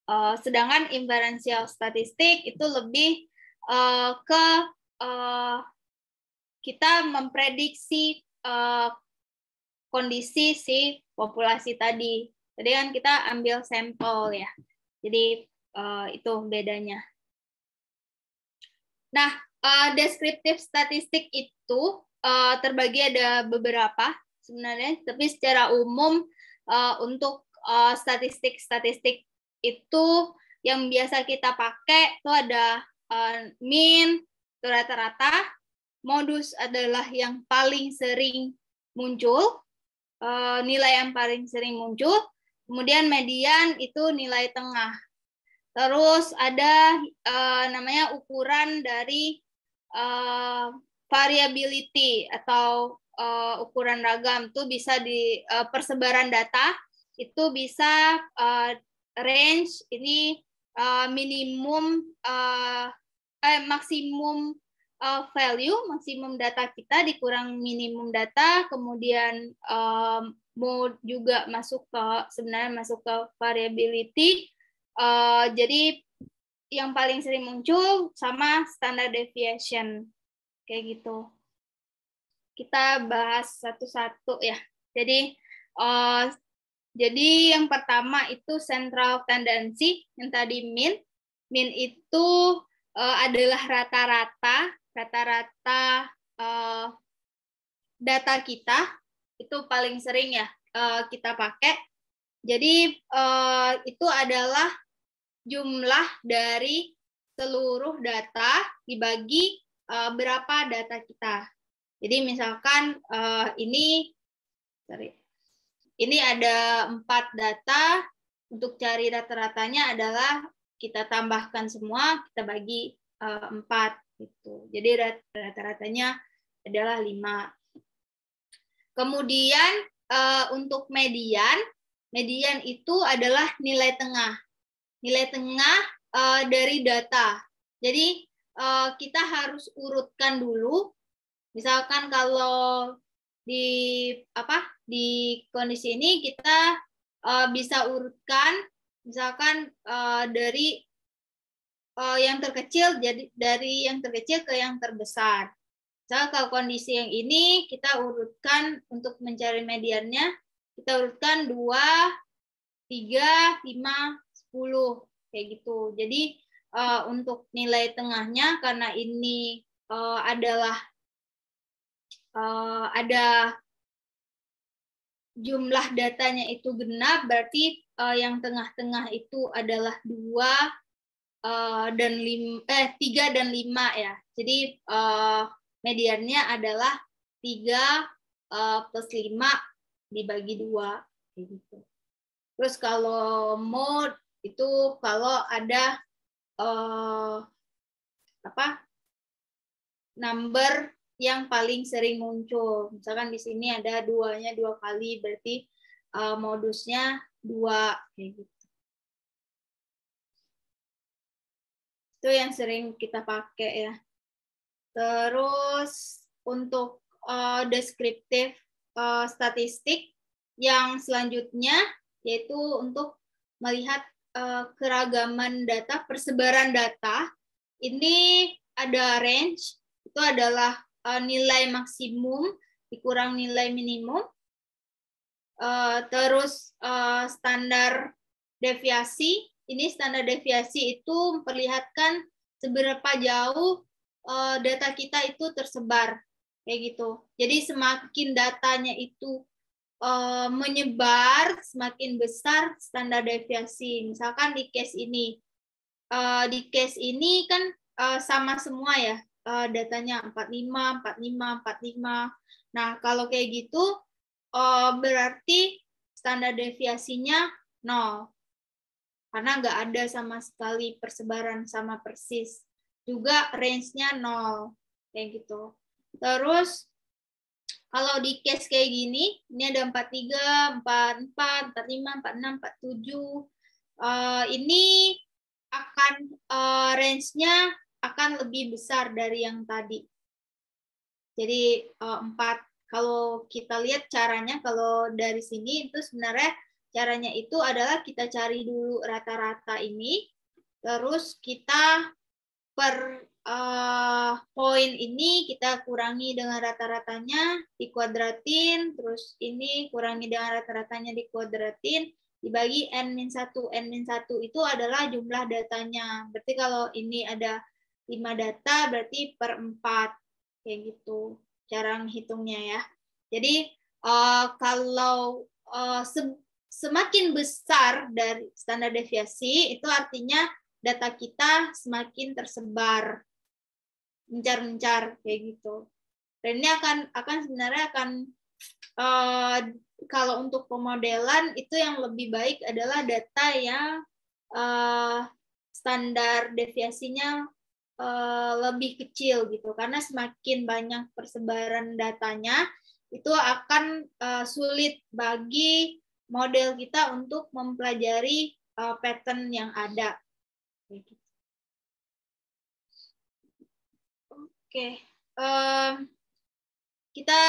Uh, sedangkan inferensial statistik itu lebih uh, ke uh, kita memprediksi uh, kondisi si populasi tadi. jadi kan kita ambil sampel ya. Jadi uh, itu bedanya. Nah, uh, deskriptif statistik itu uh, terbagi ada beberapa sebenarnya, tapi secara umum uh, untuk statistik-statistik uh, -statistik itu yang biasa kita pakai itu ada uh, min, itu rata-rata. Modus adalah yang paling sering muncul, uh, nilai yang paling sering muncul. Kemudian median itu nilai tengah. Terus ada uh, namanya ukuran dari uh, variability atau uh, ukuran ragam itu bisa di uh, persebaran data itu bisa uh, range ini uh, minimum uh, eh, maksimum uh, value maksimum data kita dikurang minimum data kemudian um, mode juga masuk ke sebenarnya masuk ke variability uh, jadi yang paling sering muncul sama standard deviation kayak gitu kita bahas satu-satu ya jadi uh, jadi yang pertama itu central tendency yang tadi mean. Mean itu uh, adalah rata-rata, rata-rata uh, data kita itu paling sering ya uh, kita pakai. Jadi uh, itu adalah jumlah dari seluruh data dibagi uh, berapa data kita. Jadi misalkan uh, ini sorry ini ada empat data. Untuk cari rata-ratanya adalah kita tambahkan semua, kita bagi eh, empat. Gitu. Jadi rata-ratanya adalah lima. Kemudian eh, untuk median, median itu adalah nilai tengah. Nilai tengah eh, dari data. Jadi kita harus urutkan dulu. Misalkan kalau di apa di kondisi ini kita uh, bisa urutkan misalkan uh, dari uh, yang terkecil jadi dari yang terkecil ke yang terbesar. Misal kalau kondisi yang ini kita urutkan untuk mencari mediannya kita urutkan dua tiga lima sepuluh kayak gitu. Jadi uh, untuk nilai tengahnya karena ini uh, adalah uh, ada jumlah datanya itu genap, berarti uh, yang tengah-tengah itu adalah dua uh, dan lim eh tiga dan lima ya. Jadi uh, mediannya adalah tiga uh, plus lima dibagi dua gitu. Terus kalau mode itu kalau ada uh, apa number yang paling sering muncul. Misalkan di sini ada duanya dua kali, berarti uh, modusnya dua kayak gitu. Itu yang sering kita pakai ya. Terus untuk uh, deskriptif uh, statistik yang selanjutnya yaitu untuk melihat uh, keragaman data, persebaran data. Ini ada range, itu adalah uh, nilai maksimum dikurang nilai minimum, uh, terus uh, standar deviasi. Ini standar deviasi itu memperlihatkan seberapa jauh uh, data kita itu tersebar, kayak gitu. Jadi semakin datanya itu uh, menyebar, semakin besar standar deviasi. Misalkan di case ini, uh, di case ini kan uh, sama semua ya, uh, datanya 45, 45, 45. Nah, kalau kayak gitu uh, berarti standar deviasinya 0. Karena nggak ada sama sekali persebaran sama persis. Juga range-nya 0. Kayak gitu. Terus, kalau di case kayak gini, ini ada 43, 44, 45, 46, 47. Uh, ini akan uh, range-nya akan lebih besar dari yang tadi. Jadi eh, empat kalau kita lihat caranya kalau dari sini itu sebenarnya caranya itu adalah kita cari dulu rata-rata ini terus kita per uh, poin ini kita kurangi dengan rata-ratanya dikuadratin terus ini kurangi dengan rata-ratanya dikuadratin dibagi n-1 n-1 itu adalah jumlah datanya berarti kalau ini ada 5 data berarti per 4. Kayak gitu cara menghitungnya ya. Jadi uh, kalau uh, eh, se semakin besar dari standar deviasi, itu artinya data kita semakin tersebar, mencar-mencar kayak gitu. Dan ini akan akan sebenarnya akan uh, kalau untuk pemodelan itu yang lebih baik adalah data yang uh, standar deviasinya Eh, lebih kecil gitu karena semakin banyak persebaran datanya itu akan uh, sulit bagi model kita untuk mempelajari uh, pattern yang ada. Oke, okay. uh, kita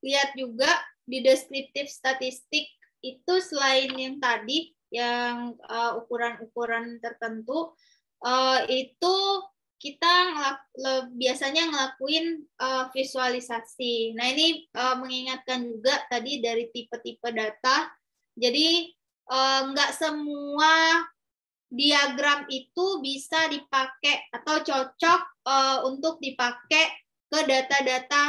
lihat juga di deskriptif statistik itu selain yang tadi yang ukuran-ukuran uh, tertentu uh, itu kita biasanya ngelakuin eh, visualisasi. Nah, ini eh, mengingatkan juga tadi dari tipe-tipe data. Jadi, uh, nggak semua diagram itu bisa dipakai atau cocok untuk dipakai ke data-data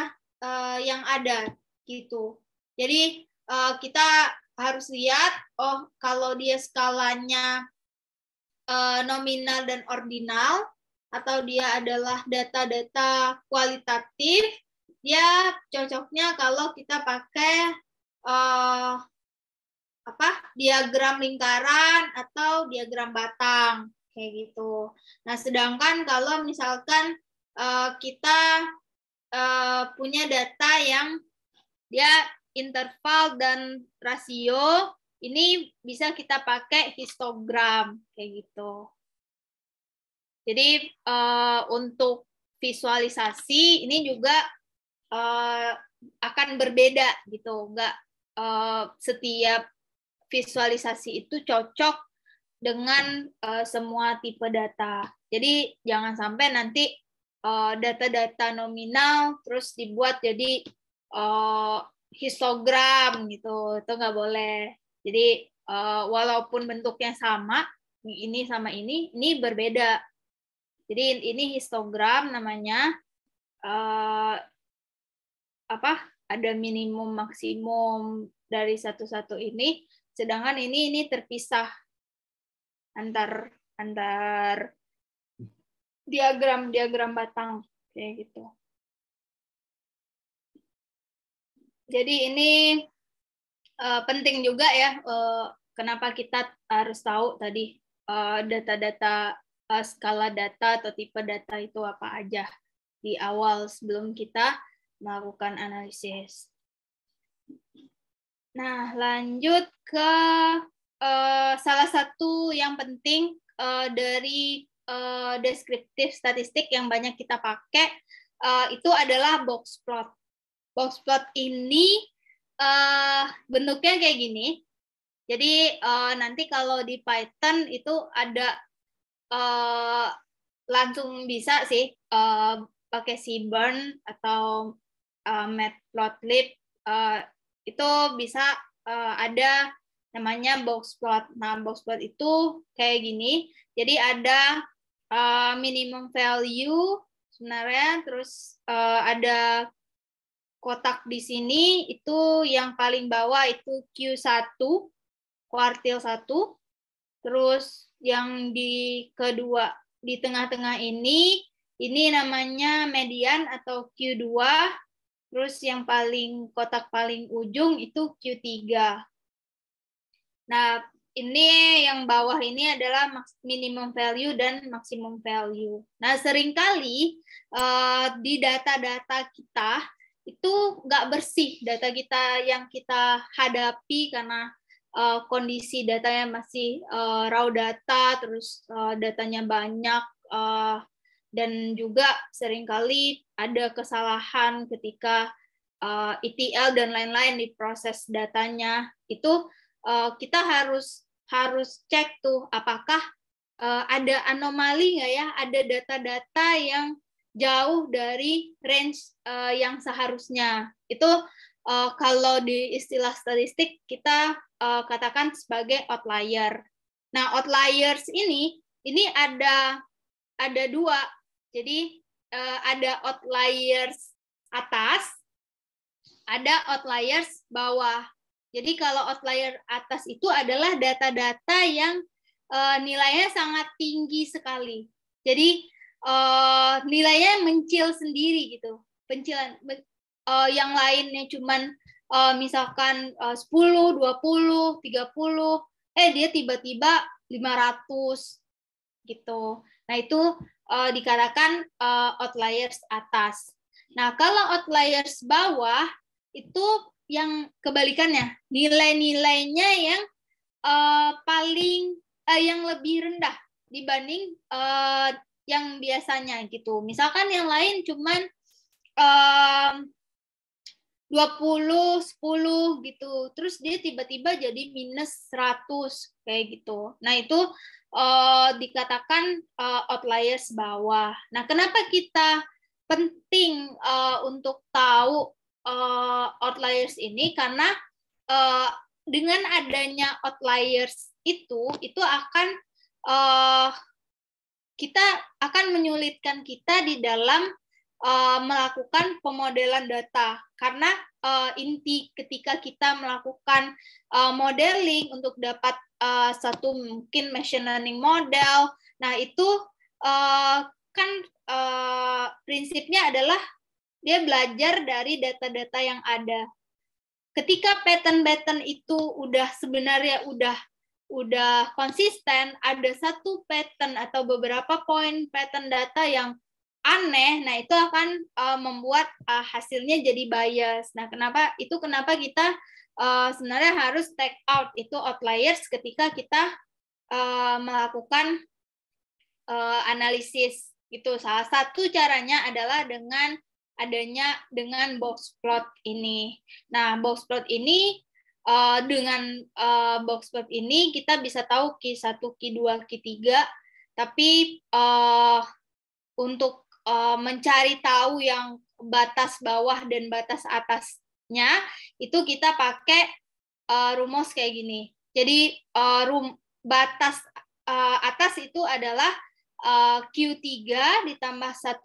yang ada gitu. Jadi, kita harus lihat oh kalau dia skalanya nominal dan ordinal atau dia adalah data-data kualitatif, dia cocoknya kalau kita pakai uh, apa diagram lingkaran atau diagram batang kayak gitu. Nah, sedangkan kalau misalkan uh, kita uh, punya data yang dia interval dan rasio, ini bisa kita pakai histogram kayak gitu. Jadi uh, untuk visualisasi ini juga uh, akan berbeda gitu, nggak uh, setiap visualisasi itu cocok dengan uh, semua tipe data. Jadi jangan sampai nanti data-data uh, nominal terus dibuat jadi uh, histogram gitu, itu nggak boleh. Jadi uh, walaupun bentuknya sama, ini sama ini, ini berbeda jadi ini histogram namanya uh, apa? Ada minimum maksimum dari satu-satu ini. Sedangkan ini ini terpisah antar antar diagram-diagram batang kayak gitu. Jadi ini uh, penting juga ya uh, kenapa kita harus tahu tadi data-data uh, data -data uh, skala data atau tipe data itu apa aja di awal sebelum kita melakukan analisis. Nah, lanjut ke uh, salah satu yang penting uh, dari uh, deskriptif statistik yang banyak kita pakai uh, itu adalah box plot. Box plot ini uh, bentuknya kayak gini. Jadi uh, nanti kalau di Python itu ada uh, langsung bisa sih uh, pakai si burn atau uh, eh, matplotlib uh, itu bisa uh, ada namanya boxplot. Nah, boxplot itu kayak gini. Jadi ada uh, minimum value sebenarnya, terus uh, ada kotak di sini itu yang paling bawah itu Q1, kuartil 1. Terus yang di kedua di tengah-tengah ini ini namanya median atau Q2 terus yang paling kotak paling ujung itu Q3 nah ini yang bawah ini adalah minimum value dan maksimum value. Nah, seringkali eh, di data-data kita itu nggak bersih data kita yang kita hadapi karena uh, kondisi datanya masih uh, raw data, terus uh, datanya banyak, uh, dan juga seringkali ada kesalahan ketika uh, ETL dan lain-lain di proses datanya itu uh, kita harus harus cek tuh apakah uh, ada anomali nggak ya ada data-data yang jauh dari range uh, yang seharusnya itu uh, kalau di istilah statistik kita uh, katakan sebagai outlier. Nah, outliers ini ini ada ada dua. Jadi uh, ada outliers atas, ada outliers bawah. Jadi kalau outlier atas itu adalah data-data yang uh, nilainya sangat tinggi sekali. Jadi uh, nilainya mencil sendiri gitu. Pencilan uh, yang lainnya cuman uh, misalkan uh, 10, 20, 30, eh dia tiba-tiba 500 gitu. Nah, itu uh, dikatakan uh, outliers atas. Nah, kalau outliers bawah itu yang kebalikannya, nilai-nilainya yang uh, paling uh, yang lebih rendah dibanding uh, yang biasanya gitu. Misalkan yang lain cuman uh, 20, 10 gitu. Terus dia tiba-tiba jadi minus 100 kayak gitu. Nah, itu uh, dikatakan uh, outliers bawah. Nah, kenapa kita penting uh, untuk tahu uh, outliers ini karena uh, dengan adanya outliers itu itu akan uh, kita akan menyulitkan kita di dalam Eh, melakukan pemodelan data karena uh, inti ketika kita melakukan uh, modeling untuk dapat uh, satu mungkin machine learning model nah itu uh, kan uh, prinsipnya adalah dia belajar dari data-data yang ada ketika pattern-pattern itu udah sebenarnya udah udah konsisten ada satu pattern atau beberapa poin pattern data yang aneh, nah itu akan uh, membuat uh, hasilnya jadi bias. Nah, kenapa itu kenapa kita uh, sebenarnya harus take out itu outliers ketika kita uh, melakukan uh, analisis itu. Salah satu caranya adalah dengan adanya dengan box plot ini. Nah, box plot ini uh, dengan uh, box plot ini kita bisa tahu Q1, Q2, Q3 tapi uh, untuk uh, mencari tahu yang batas bawah dan batas atasnya itu kita pakai uh, eh, rumus kayak gini. Jadi uh, rum batas uh, atas itu adalah uh, Q3 ditambah 1,5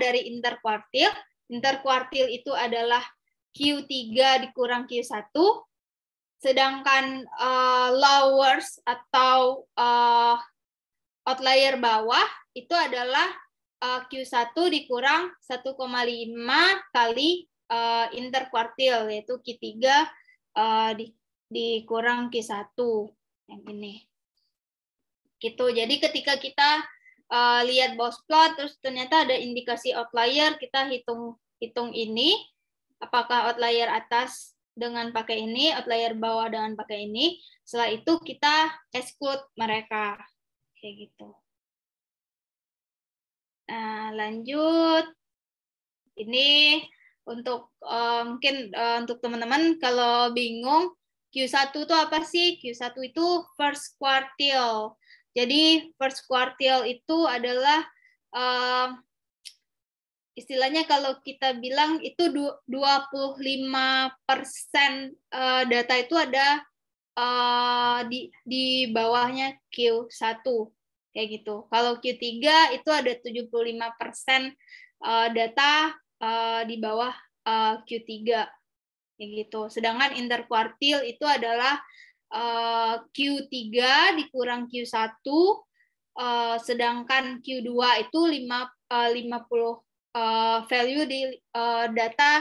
dari interkuartil. Interkuartil itu adalah Q3 dikurang Q1. Sedangkan uh, lowers atau uh, outlier bawah itu adalah Eh, Q1 dikurang 1,5 kali eh, interkuartil, yaitu Q3 eh, di, dikurang Q1. Yang ini. Gitu. Jadi ketika kita lihat box plot, terus ternyata ada indikasi outlier, kita hitung hitung ini, apakah outlier atas dengan pakai ini, outlier bawah dengan pakai ini. Setelah itu kita exclude mereka. Kayak gitu. Nah, lanjut. Ini untuk uh, mungkin uh, untuk teman-teman kalau bingung Q1 itu apa sih? Q1 itu first quartile. Jadi first quartile itu adalah uh, istilahnya kalau kita bilang itu 25% uh, data itu ada uh, di di bawahnya Q1 kayak gitu. Kalau Q3 itu ada 75% eh, data eh, di bawah eh, Q3 kayak gitu. Sedangkan interkuartil itu adalah Q3 dikurang Q1 sedangkan Q2 itu 50 value di data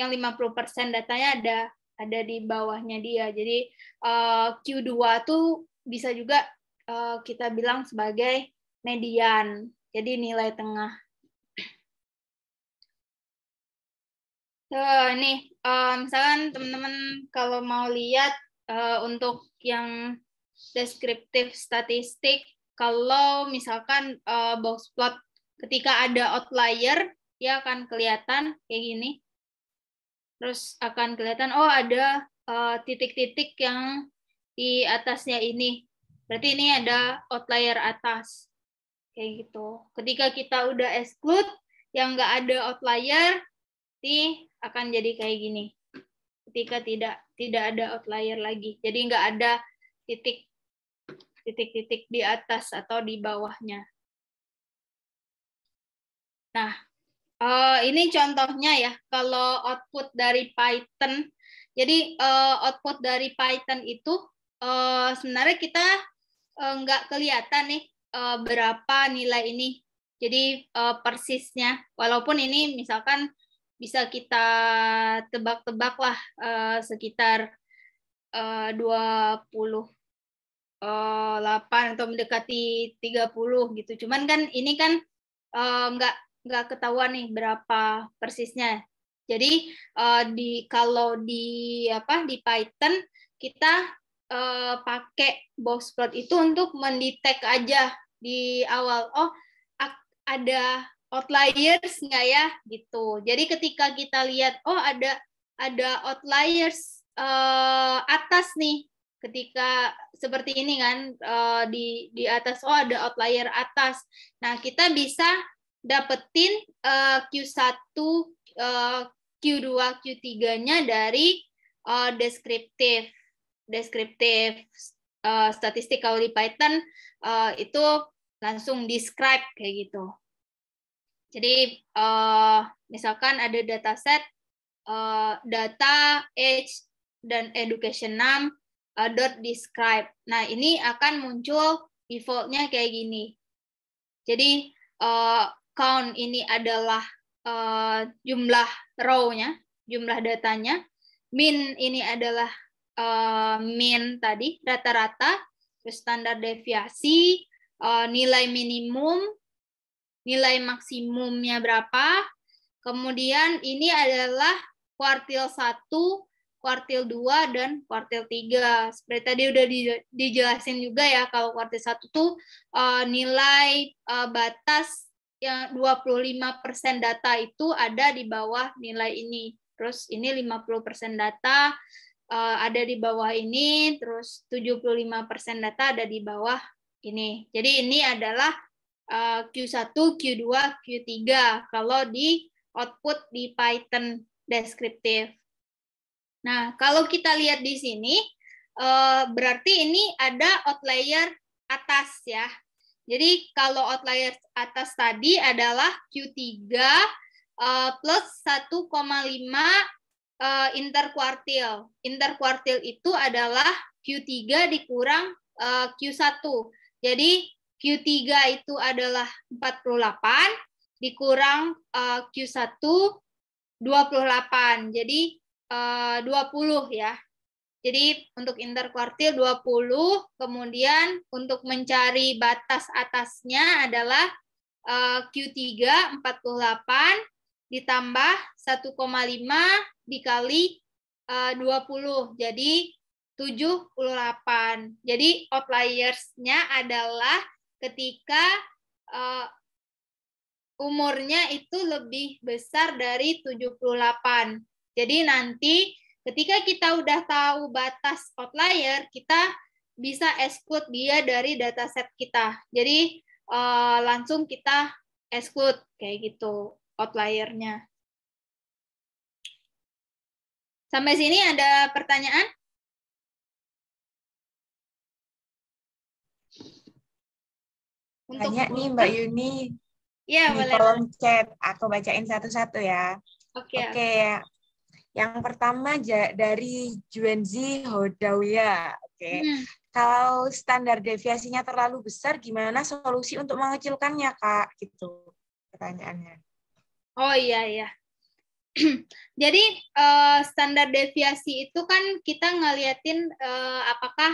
yang 50% datanya ada ada di bawahnya dia. Jadi Q2 tuh bisa juga Eh, kita bilang sebagai median, jadi nilai tengah. So, nih, uh, misalkan teman-teman kalau mau lihat uh, untuk yang deskriptif statistik, kalau misalkan uh, box plot ketika ada outlier, dia akan kelihatan kayak gini. Terus akan kelihatan, oh ada titik-titik uh, titik -titik yang di atasnya ini. Berarti ini ada outlier atas. Kayak gitu. Ketika kita udah exclude, yang nggak ada outlier, nih, akan jadi kayak gini. Ketika tidak tidak ada outlier lagi. Jadi nggak ada titik titik-titik di atas atau di bawahnya. Nah, eh, ini contohnya ya, kalau output dari Python. Jadi eh, output dari Python itu eh, sebenarnya kita Eh, nggak kelihatan nih eh, berapa nilai ini. Jadi eh, persisnya, walaupun ini misalkan bisa kita tebak-tebak lah sekitar 28 atau mendekati 30 gitu. Cuman kan ini kan nggak nggak ketahuan nih berapa persisnya. Jadi di kalau di apa di Python kita uh, pakai Boxplot itu untuk mendetek aja di awal oh ada outliers nggak ya gitu. Jadi ketika kita lihat oh ada ada outliers uh, atas nih ketika seperti ini kan uh, di di atas oh ada outlier atas. Nah, kita bisa dapetin uh, Q1 uh, Q2 Q3-nya dari uh, deskriptif deskriptif uh, eh, statistical di Python uh, itu langsung describe kayak gitu. Jadi uh, misalkan ada dataset uh, data age dan education num uh, dot describe. Nah ini akan muncul defaultnya kayak gini. Jadi uh, count ini adalah uh, jumlah rownya, jumlah datanya. Min ini adalah uh, mean tadi rata-rata standar deviasi uh, nilai minimum nilai maksimumnya berapa kemudian ini adalah kuartil 1 kuartil 2 dan kuartil 3 seperti tadi udah dijelasin juga ya kalau kuartil 1 tuh uh, nilai uh, batas yang 25% data itu ada di bawah nilai ini. Terus ini 50% data, uh, ada di bawah ini, terus 75% data ada di bawah ini. Jadi ini adalah uh, Q1, Q2, Q3 kalau di output di Python deskriptif. Nah, kalau kita lihat di sini, uh, berarti ini ada outlier atas ya. Jadi kalau outlier atas tadi adalah Q3 uh, eh, plus 1,5 uh, eh, interkuartil. Interkuartil itu adalah Q3 dikurang uh, eh, Q1. Jadi Q3 itu adalah 48 dikurang uh, Q1 28. Jadi eh, uh, 20 ya. Jadi untuk interkuartil 20, kemudian untuk mencari batas atasnya adalah Q3 48, ditambah 1,5 dikali eh, uh, 20. Jadi 78. Jadi outliers-nya adalah ketika eh, umurnya itu lebih besar dari 78. Jadi nanti ketika kita udah tahu batas outlier, kita bisa exclude dia dari dataset kita. Jadi eh, langsung kita exclude kayak gitu outliernya. Sampai sini ada pertanyaan? Banyak nih Mbak Yuni. Iya, boleh. kolom chat. Aku bacain satu-satu ya. Oke. Okay, Oke okay. Ya. Yang pertama dari Juenzi Hodawia. Oke. Okay. Hmm. Kalau standar deviasinya terlalu besar, gimana solusi untuk mengecilkannya, Kak? Gitu pertanyaannya. Oh iya iya. Jadi uh, standar deviasi itu kan kita ngeliatin uh, apakah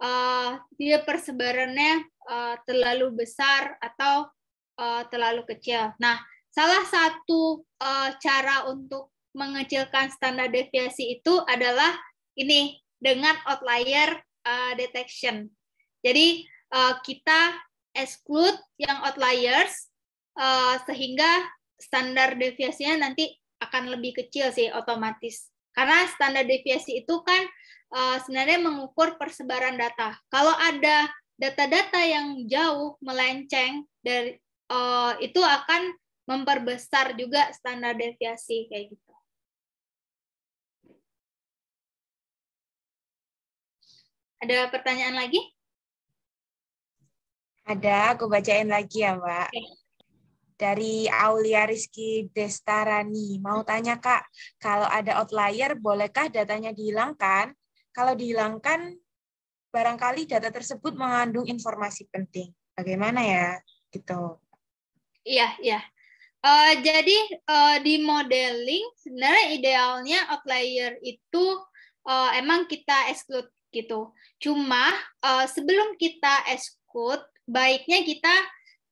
uh, dia persebarannya uh, terlalu besar atau uh, terlalu kecil. Nah, salah satu uh, cara untuk mengecilkan standar deviasi itu adalah ini dengan outlier uh, detection. Jadi uh, kita exclude yang outliers uh, sehingga standar deviasinya nanti akan lebih kecil sih otomatis. Karena standar deviasi itu kan uh, sebenarnya mengukur persebaran data. Kalau ada data-data yang jauh melenceng dari uh, itu akan memperbesar juga standar deviasi kayak gitu. Ada pertanyaan lagi? Ada, aku bacain lagi ya, Mbak. Okay dari Aulia Rizky Destarani. Mau tanya Kak, kalau ada outlier, bolehkah datanya dihilangkan? Kalau dihilangkan, barangkali data tersebut mengandung informasi penting. Bagaimana ya? Gitu. Iya, iya. Uh, jadi uh, di modeling sebenarnya idealnya outlier itu uh, emang kita exclude gitu. Cuma uh, sebelum kita exclude, baiknya kita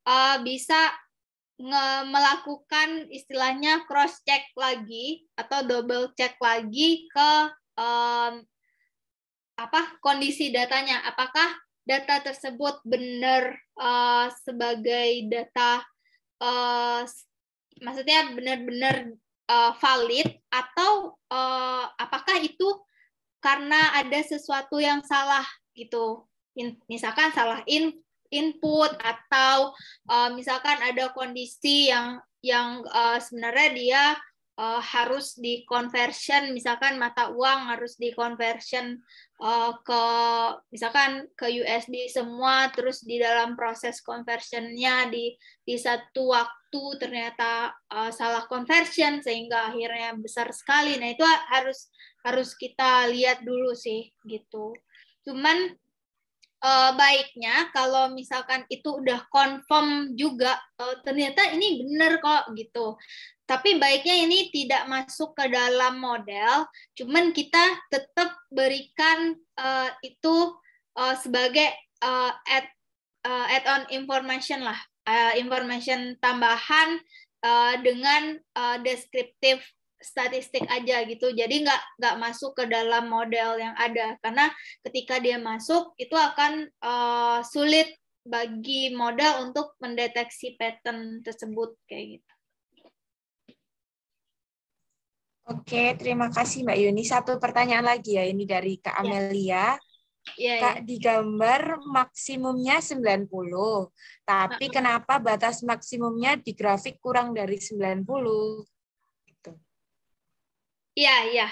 uh, bisa melakukan istilahnya cross check lagi atau double check lagi ke um, apa kondisi datanya apakah data tersebut benar uh, sebagai data uh, maksudnya benar-benar uh, valid atau uh, apakah itu karena ada sesuatu yang salah gitu misalkan salah in input atau uh, misalkan ada kondisi yang yang uh, sebenarnya dia uh, harus di misalkan mata uang harus di uh, ke misalkan ke USD semua terus di dalam proses conversionnya di di satu waktu ternyata uh, salah conversion sehingga akhirnya besar sekali nah itu harus harus kita lihat dulu sih gitu cuman uh, baiknya kalau misalkan itu udah confirm juga uh, ternyata ini benar kok gitu. Tapi baiknya ini tidak masuk ke dalam model, cuman kita tetap berikan uh, itu uh, sebagai uh, add uh, add on information lah, uh, information tambahan uh, dengan uh, descriptive statistik aja gitu jadi nggak nggak masuk ke dalam model yang ada karena ketika dia masuk itu akan uh, sulit bagi model untuk mendeteksi pattern tersebut kayak gitu Oke, terima kasih Mbak Yuni. Satu pertanyaan lagi ya, ini dari Kak ya. Amelia. Ya. Ya, Kak, di gambar maksimumnya 90, tapi kenapa batas maksimumnya di grafik kurang dari 90? Iya, iya.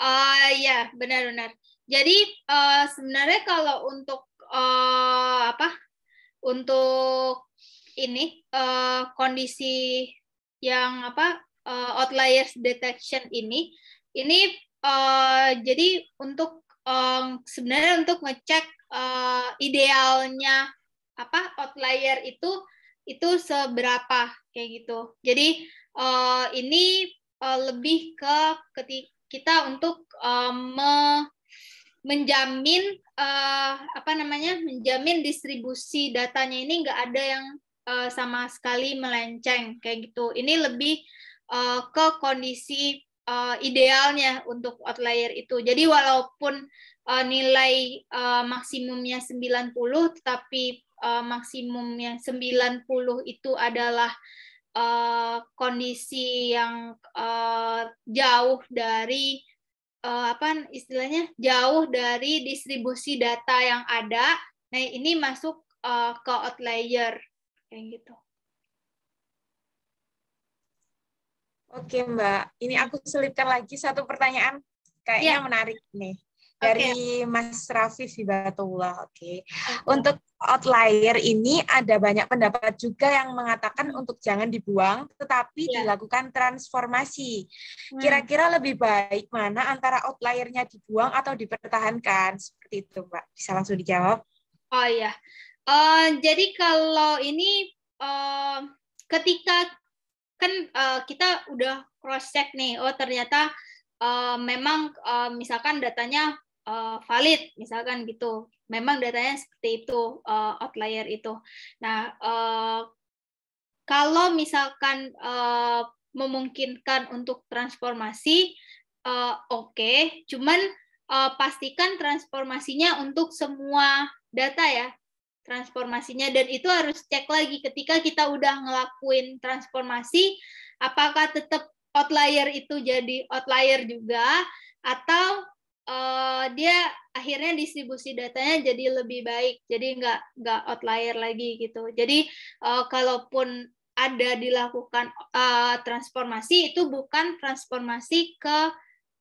Uh, eh, ya, benar-benar. Jadi uh, sebenarnya kalau untuk uh, apa? Untuk ini uh, kondisi yang apa uh, outliers detection ini, ini uh, jadi untuk um, sebenarnya untuk ngecek uh, idealnya apa outlier itu itu seberapa kayak gitu. Jadi uh, ini uh, lebih ke ketika kita untuk uh, me menjamin uh, apa namanya menjamin distribusi datanya ini nggak ada yang uh, sama sekali melenceng kayak gitu ini lebih uh, ke kondisi uh, idealnya untuk outlier itu jadi walaupun uh, nilai uh, maksimumnya 90 tetapi uh, maksimumnya 90 itu adalah Eh, kondisi yang eh, jauh dari eh, apa istilahnya jauh dari distribusi data yang ada. Nah ini masuk ke outlier kayak gitu. Oke Mbak, ini hmm. aku selipkan lagi satu pertanyaan kayaknya ya. menarik nih dari okay. Mas Raffi Fibatullah, Oke. Okay. Okay. Untuk outlier ini ada banyak pendapat juga yang mengatakan hmm. untuk jangan dibuang tetapi yeah. dilakukan transformasi. kira hmm. Kira-kira lebih baik mana antara outliernya dibuang atau dipertahankan? Seperti itu, Mbak. Bisa langsung dijawab? Oh iya. Uh, jadi kalau ini uh, ketika kan uh, kita udah cross check nih, oh ternyata uh, memang uh, misalkan datanya uh, valid misalkan gitu. Memang datanya seperti itu uh, outlier itu. Nah, uh, kalau misalkan uh, memungkinkan untuk transformasi uh, oke, okay. cuman uh, pastikan transformasinya untuk semua data ya transformasinya dan itu harus cek lagi ketika kita udah ngelakuin transformasi apakah tetap outlier itu jadi outlier juga atau uh, dia akhirnya distribusi datanya jadi lebih baik jadi nggak nggak outlier lagi gitu jadi uh, kalaupun ada dilakukan uh, transformasi itu bukan transformasi ke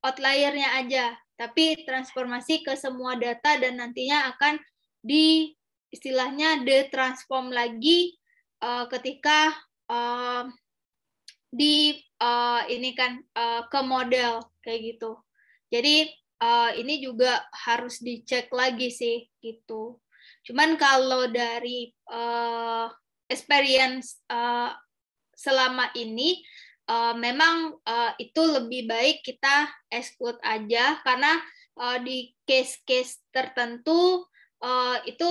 outliernya aja tapi transformasi ke semua data dan nantinya akan di istilahnya transform lagi uh, ketika uh, di uh, ini kan uh, ke model kayak gitu jadi uh, ini juga harus dicek lagi sih gitu. Cuman kalau dari uh, experience uh, selama ini uh, memang uh, itu lebih baik kita exclude aja karena uh, di case-case tertentu uh, itu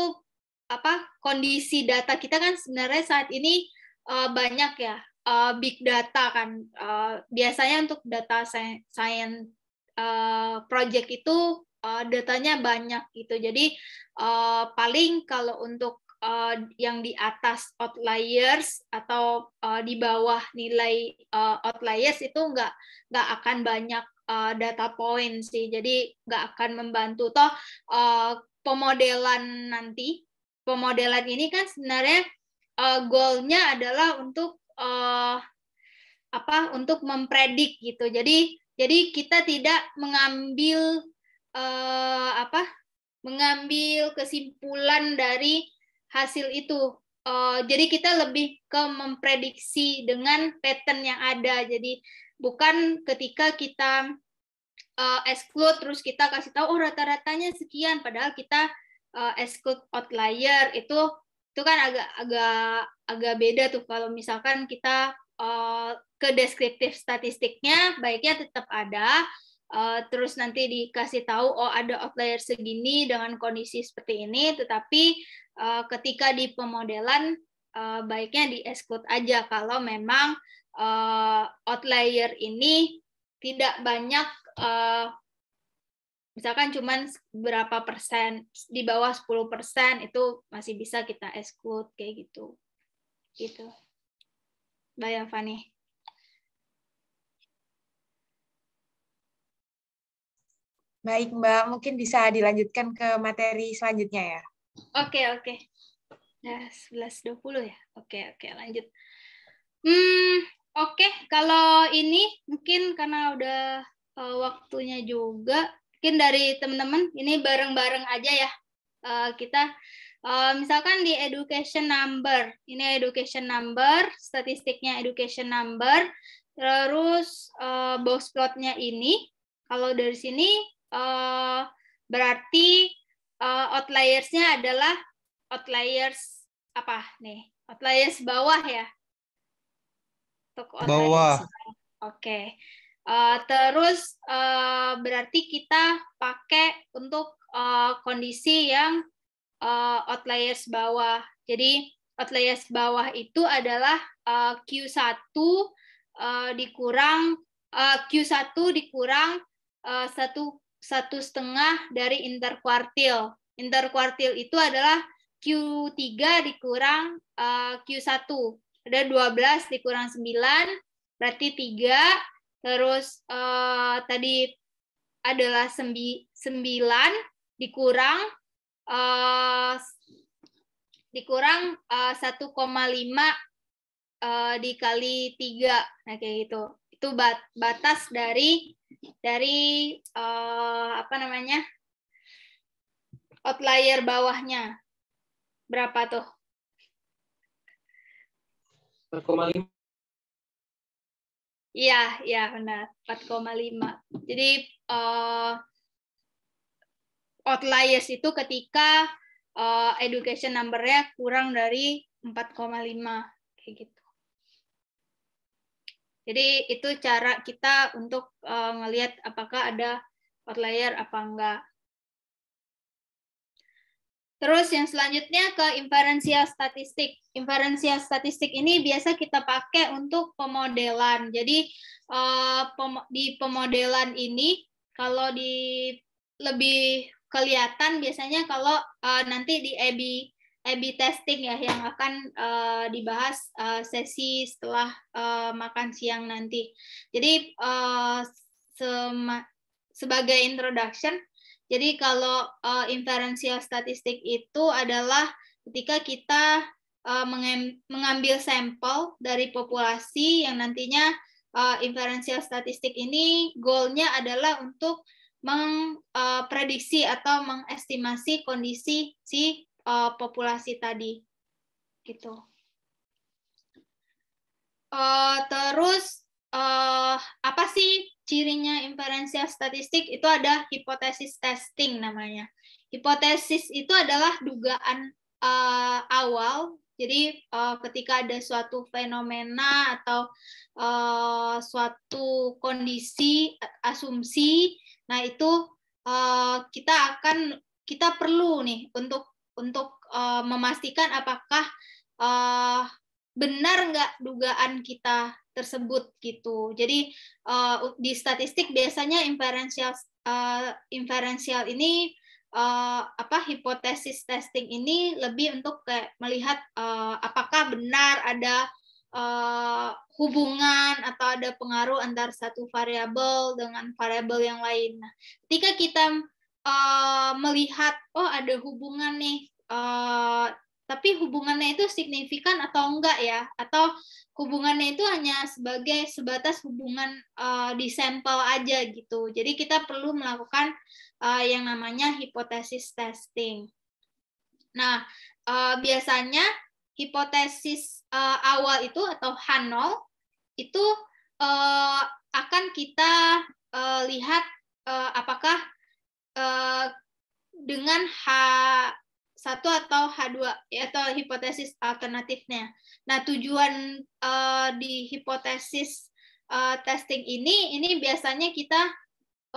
apa kondisi data kita kan sebenarnya saat ini uh, banyak ya uh, big data kan uh, biasanya untuk data science Proyek eh, project itu uh, datanya banyak gitu. Jadi uh, paling kalau untuk uh, yang di atas outliers atau uh, di bawah nilai uh, outliers itu nggak nggak akan banyak uh, data point sih. Jadi nggak akan membantu toh uh, pemodelan nanti. Pemodelan ini kan sebenarnya uh, goalnya adalah untuk uh, apa? Untuk mempredik gitu. Jadi jadi kita tidak mengambil eh, apa? Mengambil kesimpulan dari hasil itu. Eh, jadi kita lebih ke memprediksi dengan pattern yang ada. Jadi bukan ketika kita eh, exclude terus kita kasih tahu oh rata-ratanya sekian padahal kita uh, exclude outlier itu itu kan agak agak agak beda tuh kalau misalkan kita uh, ke deskriptif statistiknya baiknya tetap ada uh, terus nanti dikasih tahu oh ada outlier segini dengan kondisi seperti ini tetapi uh, ketika di pemodelan uh, baiknya di exclude aja kalau memang uh, outlier ini tidak banyak uh, misalkan cuma berapa persen di bawah 10 persen itu masih bisa kita exclude kayak gitu gitu Bayang Fani. Baik Mbak, mungkin bisa dilanjutkan ke materi selanjutnya ya. Oke, oke. Nah, ya, 11.20 ya. Oke, oke, lanjut. Hmm, oke, kalau ini mungkin karena udah uh, waktunya juga, mungkin dari teman-teman ini bareng-bareng aja ya. Uh, kita uh, misalkan di education number, ini education number, statistiknya education number, terus uh, box plotnya ini kalau dari sini uh, berarti uh, outliersnya adalah outliers apa nih? Outliers bawah ya? Untuk bawah. Ya. Oke. Okay. Uh, eh, terus uh, berarti kita pakai untuk uh, kondisi yang uh, outliers bawah. Jadi outliers bawah itu adalah uh, Q1 uh, dikurang uh, Q1 dikurang uh, satu setengah dari interkuartil. Interkuartil itu adalah Q3 dikurang uh, eh, Q1. Ada 12 dikurang 9, berarti 3. Terus uh, tadi adalah 9 dikurang uh, dikurang uh, 1,5 uh, dikali 3. Nah, kayak gitu. Itu bat batas dari dari uh, apa namanya outlier bawahnya berapa tuh? 4,5. Iya, iya benar. 4,5. Jadi uh, outliers itu ketika uh, education number-nya kurang dari 4,5 kayak gitu. Jadi itu cara kita untuk uh, ngelihat apakah ada outlier apa enggak. Terus yang selanjutnya ke inferensial statistik. Inferensial statistik ini biasa kita pakai untuk pemodelan. Jadi eh, di pemodelan ini kalau di lebih kelihatan biasanya kalau eh, nanti di EBI A/B testing ya yang akan uh, dibahas uh, sesi setelah uh, makan siang nanti. Jadi uh, sema sebagai introduction, jadi kalau uh, inferensial statistik itu adalah ketika kita uh, mengambil sampel dari populasi yang nantinya uh, inferensial statistik ini goalnya adalah untuk mengprediksi atau mengestimasi kondisi si uh, populasi tadi gitu uh, terus uh, apa sih cirinya inferensial statistik itu ada hipotesis testing namanya hipotesis itu adalah dugaan uh, awal jadi uh, ketika ada suatu fenomena atau uh, suatu kondisi asumsi, nah itu uh, kita akan kita perlu nih untuk untuk uh, memastikan apakah uh, benar nggak dugaan kita tersebut gitu. Jadi uh, di statistik biasanya inferensial uh, inferensial ini uh, apa hipotesis testing ini lebih untuk kayak melihat uh, apakah benar ada uh, hubungan atau ada pengaruh antara satu variabel dengan variabel yang lain. Nah, ketika kita Eh, melihat oh ada hubungan nih uh, tapi hubungannya itu signifikan atau enggak ya atau hubungannya itu hanya sebagai sebatas hubungan uh, di sampel aja gitu jadi kita perlu melakukan uh, yang namanya hipotesis testing nah uh, biasanya hipotesis uh, awal itu atau H0 itu uh, akan kita uh, lihat uh, apakah Eh, dengan H1 atau H2 ya, atau hipotesis alternatifnya. Nah, tujuan uh, di hipotesis uh, testing ini ini biasanya kita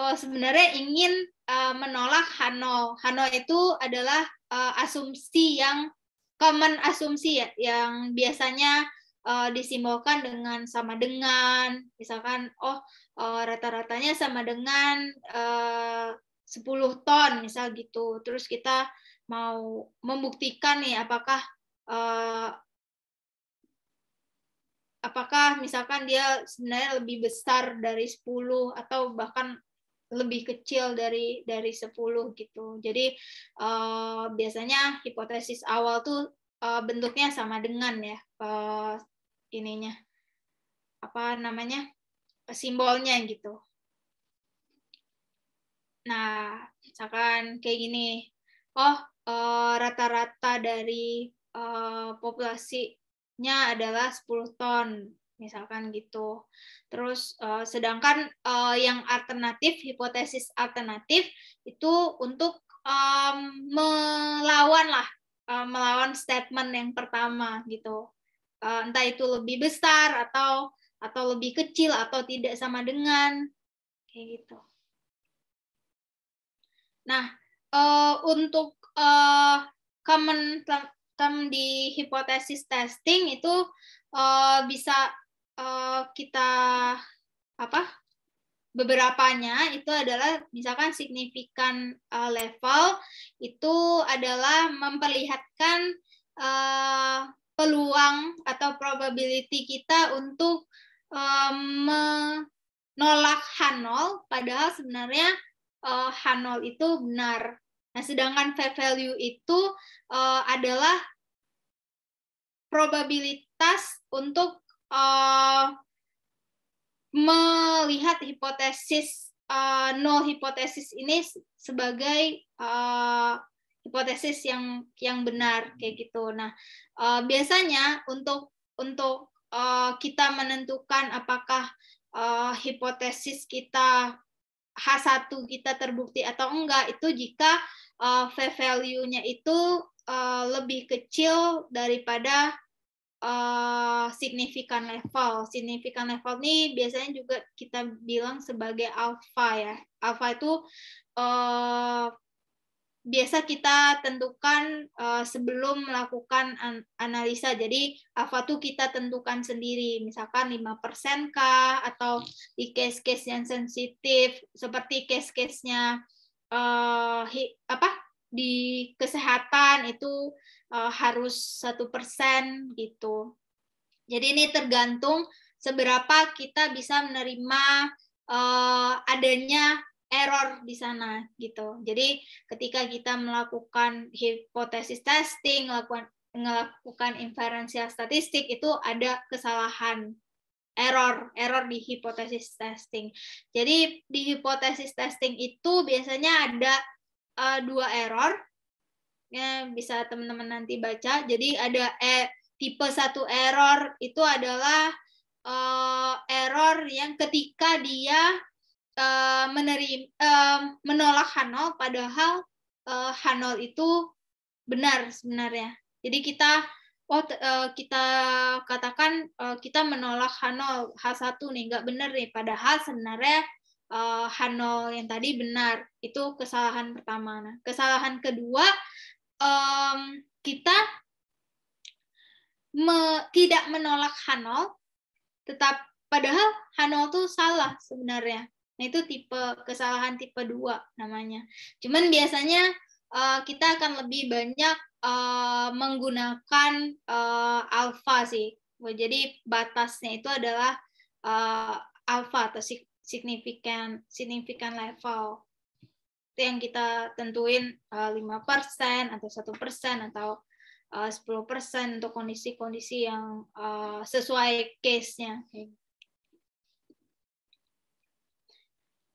uh, sebenarnya ingin uh, menolak H0. H0 itu adalah uh, asumsi yang common asumsi ya yang biasanya uh, disimbolkan dengan sama dengan misalkan oh uh, rata-ratanya sama dengan uh, 10 ton misal gitu. Terus kita mau membuktikan nih apakah uh, apakah misalkan dia sebenarnya lebih besar dari 10 atau bahkan lebih kecil dari dari 10 gitu. Jadi uh, biasanya hipotesis awal tuh uh, bentuknya sama dengan ya uh, ininya apa namanya simbolnya gitu. Nah, misalkan kayak gini. Oh, eh, rata-rata uh, dari uh, populasinya adalah 10 ton, misalkan gitu. Terus uh, sedangkan yang alternatif, hipotesis alternatif itu untuk melawan lah, melawan statement yang pertama gitu. entah itu lebih besar atau atau lebih kecil atau tidak sama dengan kayak gitu. Nah, uh, untuk uh, common term di hipotesis testing itu uh, bisa uh, kita apa? Beberapanya itu adalah misalkan signifikan uh, level itu adalah memperlihatkan uh, peluang atau probability kita untuk um, menolak H0 padahal sebenarnya uh, eh, H0 itu benar. Nah, sedangkan fair value itu uh, adalah probabilitas untuk uh, melihat hipotesis uh, nol hipotesis ini sebagai uh, hipotesis yang yang benar kayak gitu. Nah, uh, biasanya untuk untuk uh, kita menentukan apakah uh, hipotesis kita H1 kita terbukti atau enggak itu jika uh, value-nya itu uh, lebih kecil daripada uh, signifikan level. Signifikan level ini biasanya juga kita bilang sebagai alpha ya. Alpha itu uh, biasa kita tentukan uh, sebelum melakukan an analisa. Jadi apa tuh kita tentukan sendiri, misalkan 5% kah atau di case-case yang sensitif seperti case-case-nya uh, apa di kesehatan itu uh, harus satu persen gitu. Jadi ini tergantung seberapa kita bisa menerima uh, adanya error di sana gitu. Jadi ketika kita melakukan hipotesis testing, melakukan melakukan inferensial statistik itu ada kesalahan error error di hipotesis testing. Jadi di hipotesis testing itu biasanya ada uh, dua error. Ya, bisa teman-teman nanti baca. Jadi ada e, tipe satu error itu adalah uh, error yang ketika dia uh, eh, menerima uh, eh, menolak Hanol padahal uh, Hanol itu benar sebenarnya. Jadi kita oh uh, kita katakan uh, kita menolak Hanol H1 nih nggak benar nih padahal sebenarnya uh, Hanol yang tadi benar. Itu kesalahan pertama. Nah, kesalahan kedua um, kita me, tidak menolak Hanol tetap padahal Hanol tuh salah sebenarnya. Nah, itu tipe kesalahan tipe 2 namanya. Cuman biasanya uh, kita akan lebih banyak uh, menggunakan uh, eh, alfa sih. Jadi batasnya itu adalah uh, alfa atau signifikan signifikan level. Itu yang kita tentuin uh, 5% atau persen atau uh, 10% untuk kondisi-kondisi yang uh, sesuai case-nya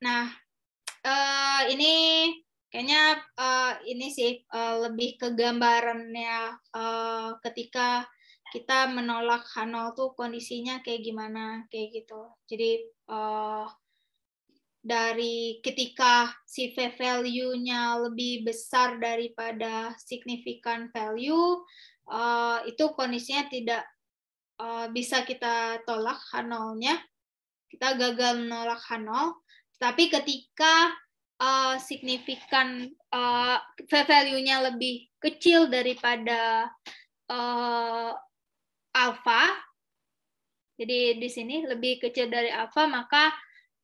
Nah, uh, ini kayaknya uh, ini sih uh, lebih ke gambarannya uh, ketika kita menolak Hanol tuh kondisinya kayak gimana kayak gitu. Jadi uh, dari ketika si v value-nya lebih besar daripada signifikan value uh, itu kondisinya tidak uh, bisa kita tolak H0-nya Kita gagal menolak H0 tapi ketika uh, signifikan uh, value-nya lebih kecil daripada uh, alpha, jadi di sini lebih kecil dari alpha maka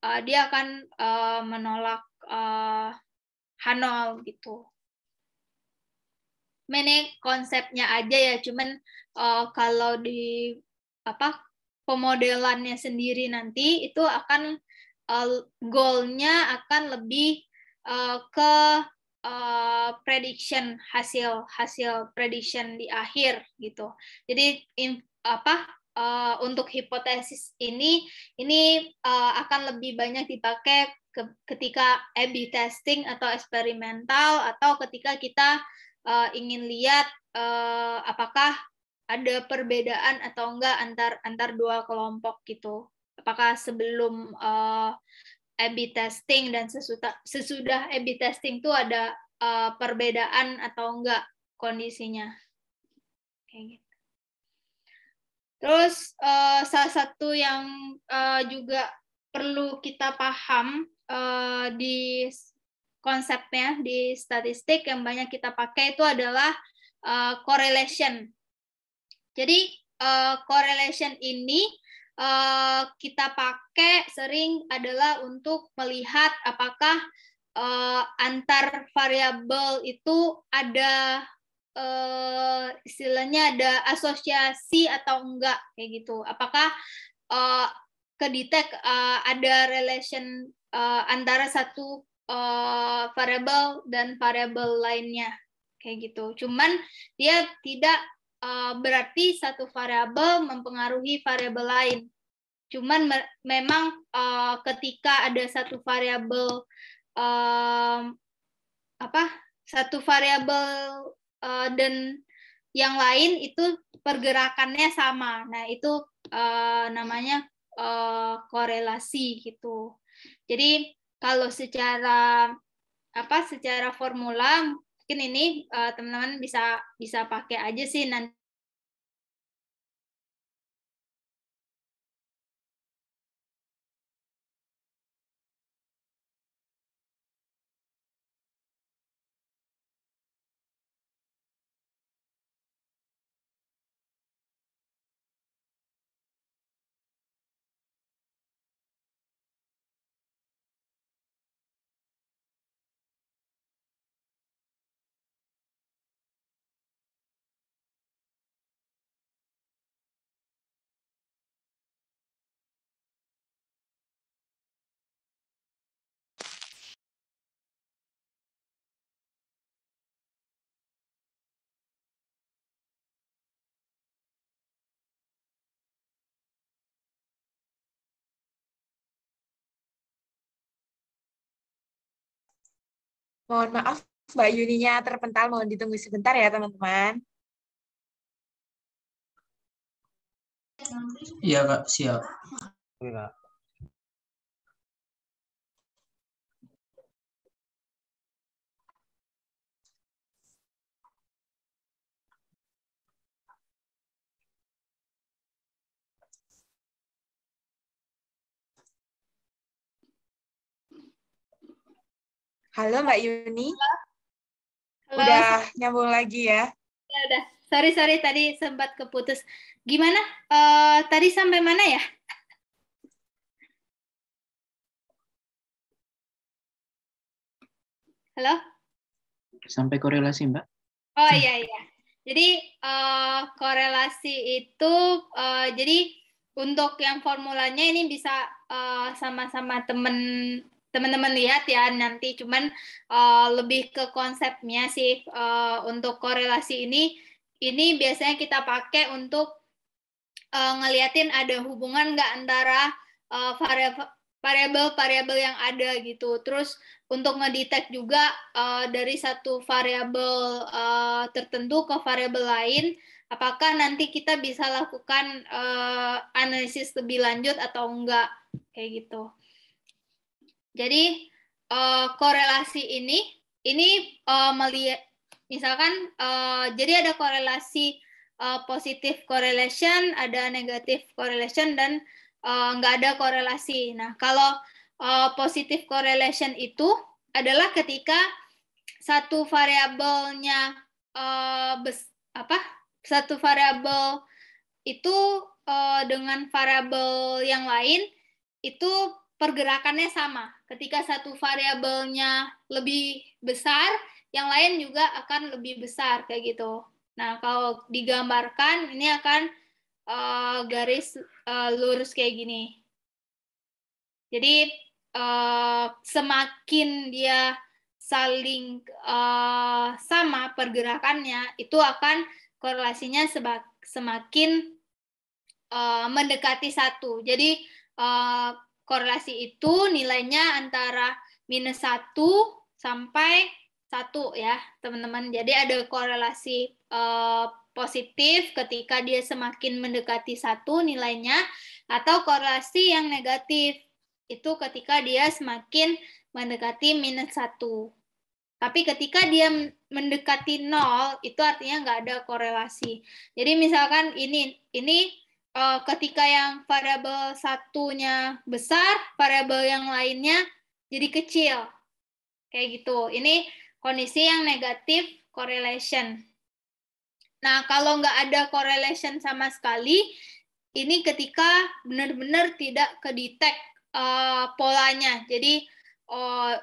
uh, dia akan uh, menolak uh, Hanol gitu. Ini konsepnya aja ya, cuman uh, kalau di apa pemodelannya sendiri nanti itu akan uh, goalnya akan lebih uh, ke uh, prediction hasil hasil prediction di akhir gitu. Jadi in, apa uh, untuk hipotesis ini ini uh, akan lebih banyak dipakai ke, ketika A/B testing atau eksperimental atau ketika kita uh, ingin lihat uh, apakah ada perbedaan atau enggak antar antar dua kelompok gitu. Apakah sebelum uh, eh, A/B testing dan sesudah sesudah A/B testing itu ada uh, perbedaan atau enggak kondisinya? Kayak gitu. Terus uh, salah satu yang uh, juga perlu kita paham uh, di konsepnya di statistik yang banyak kita pakai itu adalah uh, correlation. Jadi uh, correlation ini Eh, kita pakai sering adalah untuk melihat apakah uh, antar variabel itu ada uh, istilahnya ada asosiasi atau enggak kayak gitu. Apakah uh, kedetek uh, ada relation uh, antara satu uh, variabel dan variabel lainnya kayak gitu. Cuman dia tidak Eh, berarti satu variabel mempengaruhi variabel lain. Cuman me memang uh, ketika ada satu variabel um, apa satu variabel uh, dan yang lain itu pergerakannya sama. Nah itu uh, namanya uh, korelasi gitu. Jadi kalau secara apa secara formula mungkin ini eh, teman-teman uh, bisa bisa pakai aja sih nanti Mohon maaf Mbak Yuninya terpental, mohon ditunggu sebentar ya teman-teman. Iya Kak, siap. Oke Kak. Halo Mbak Yuni. Halo. Udah nyambung lagi ya? Ya udah. Sorry sorry tadi sempat keputus. Gimana? Uh, tadi sampai mana ya? Halo. Sampai korelasi Mbak? Oh iya iya. Jadi uh, korelasi itu uh, jadi untuk yang formulanya ini bisa sama-sama uh, sama -sama temen teman-teman lihat ya nanti cuman uh, lebih ke konsepnya sih uh, untuk korelasi ini ini biasanya kita pakai untuk uh, ngeliatin ada hubungan nggak antara uh, variabel-variabel yang ada gitu terus untuk ngedetect juga uh, dari satu variabel uh, tertentu ke variabel lain apakah nanti kita bisa lakukan uh, analisis lebih lanjut atau enggak kayak gitu jadi uh, korelasi ini ini uh, eh, melihat misalkan uh, jadi ada korelasi uh, positif correlation, ada negatif correlation dan uh, nggak ada korelasi. Nah kalau uh, positif correlation itu adalah ketika satu variabelnya uh, apa satu variabel itu uh, dengan variabel yang lain itu pergerakannya sama Ketika satu variabelnya lebih besar, yang lain juga akan lebih besar kayak gitu. Nah, kalau digambarkan ini akan uh, garis uh, lurus kayak gini. Jadi uh, semakin dia saling uh, sama pergerakannya, itu akan korelasinya semakin uh, mendekati satu. Jadi uh, korelasi itu nilainya antara minus 1 sampai satu ya teman-teman. Jadi ada korelasi eh, positif ketika dia semakin mendekati satu nilainya atau korelasi yang negatif itu ketika dia semakin mendekati minus satu. Tapi ketika dia mendekati nol, itu artinya nggak ada korelasi. Jadi misalkan ini ini uh, ketika yang variabel satunya besar, variabel yang lainnya jadi kecil. Kayak gitu. Ini kondisi yang negatif correlation. Nah, kalau nggak ada correlation sama sekali, ini ketika benar-benar tidak kedetek uh, eh, polanya. Jadi uh,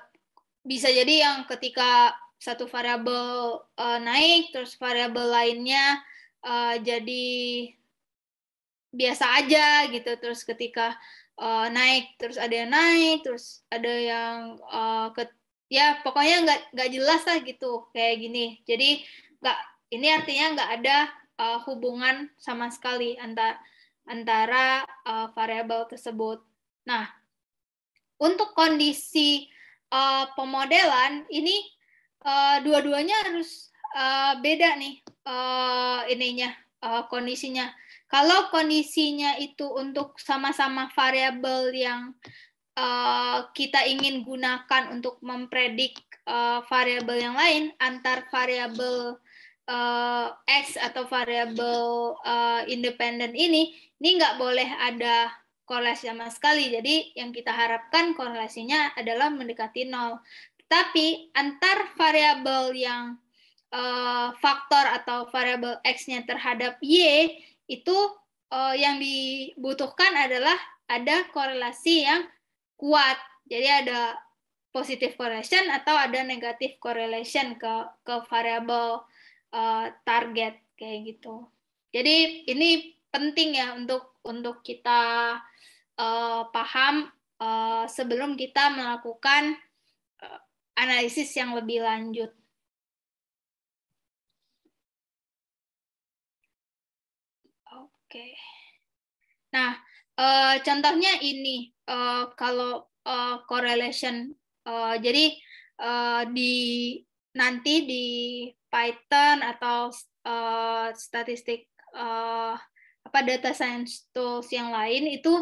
bisa jadi yang ketika satu variabel uh, naik, terus variabel lainnya uh, jadi biasa aja gitu terus ketika uh, naik terus ada yang naik terus ada yang uh, ke ya pokoknya nggak nggak jelas lah gitu kayak gini jadi nggak ini artinya nggak ada uh, hubungan sama sekali antara antara uh, variabel tersebut nah untuk kondisi uh, pemodelan ini uh, dua-duanya harus uh, beda nih uh, ininya uh, kondisinya kalau kondisinya itu untuk sama-sama variabel yang uh, kita ingin gunakan untuk mempredik uh, variabel yang lain antar variabel uh, x atau variabel uh, independen ini, ini nggak boleh ada korelasi sama sekali. Jadi yang kita harapkan korelasinya adalah mendekati nol. Tapi antar variabel yang uh, faktor atau variabel x-nya terhadap y itu uh, yang dibutuhkan adalah ada korelasi yang kuat. Jadi ada positive correlation atau ada negative correlation ke ke variabel uh, eh, target kayak gitu. Jadi ini penting ya untuk untuk kita uh, paham uh, sebelum kita melakukan uh, analisis yang lebih lanjut. Oke. Nah, eh, contohnya ini eh, kalau eh, correlation. jadi di nanti di Python atau statistik apa data science tools yang lain itu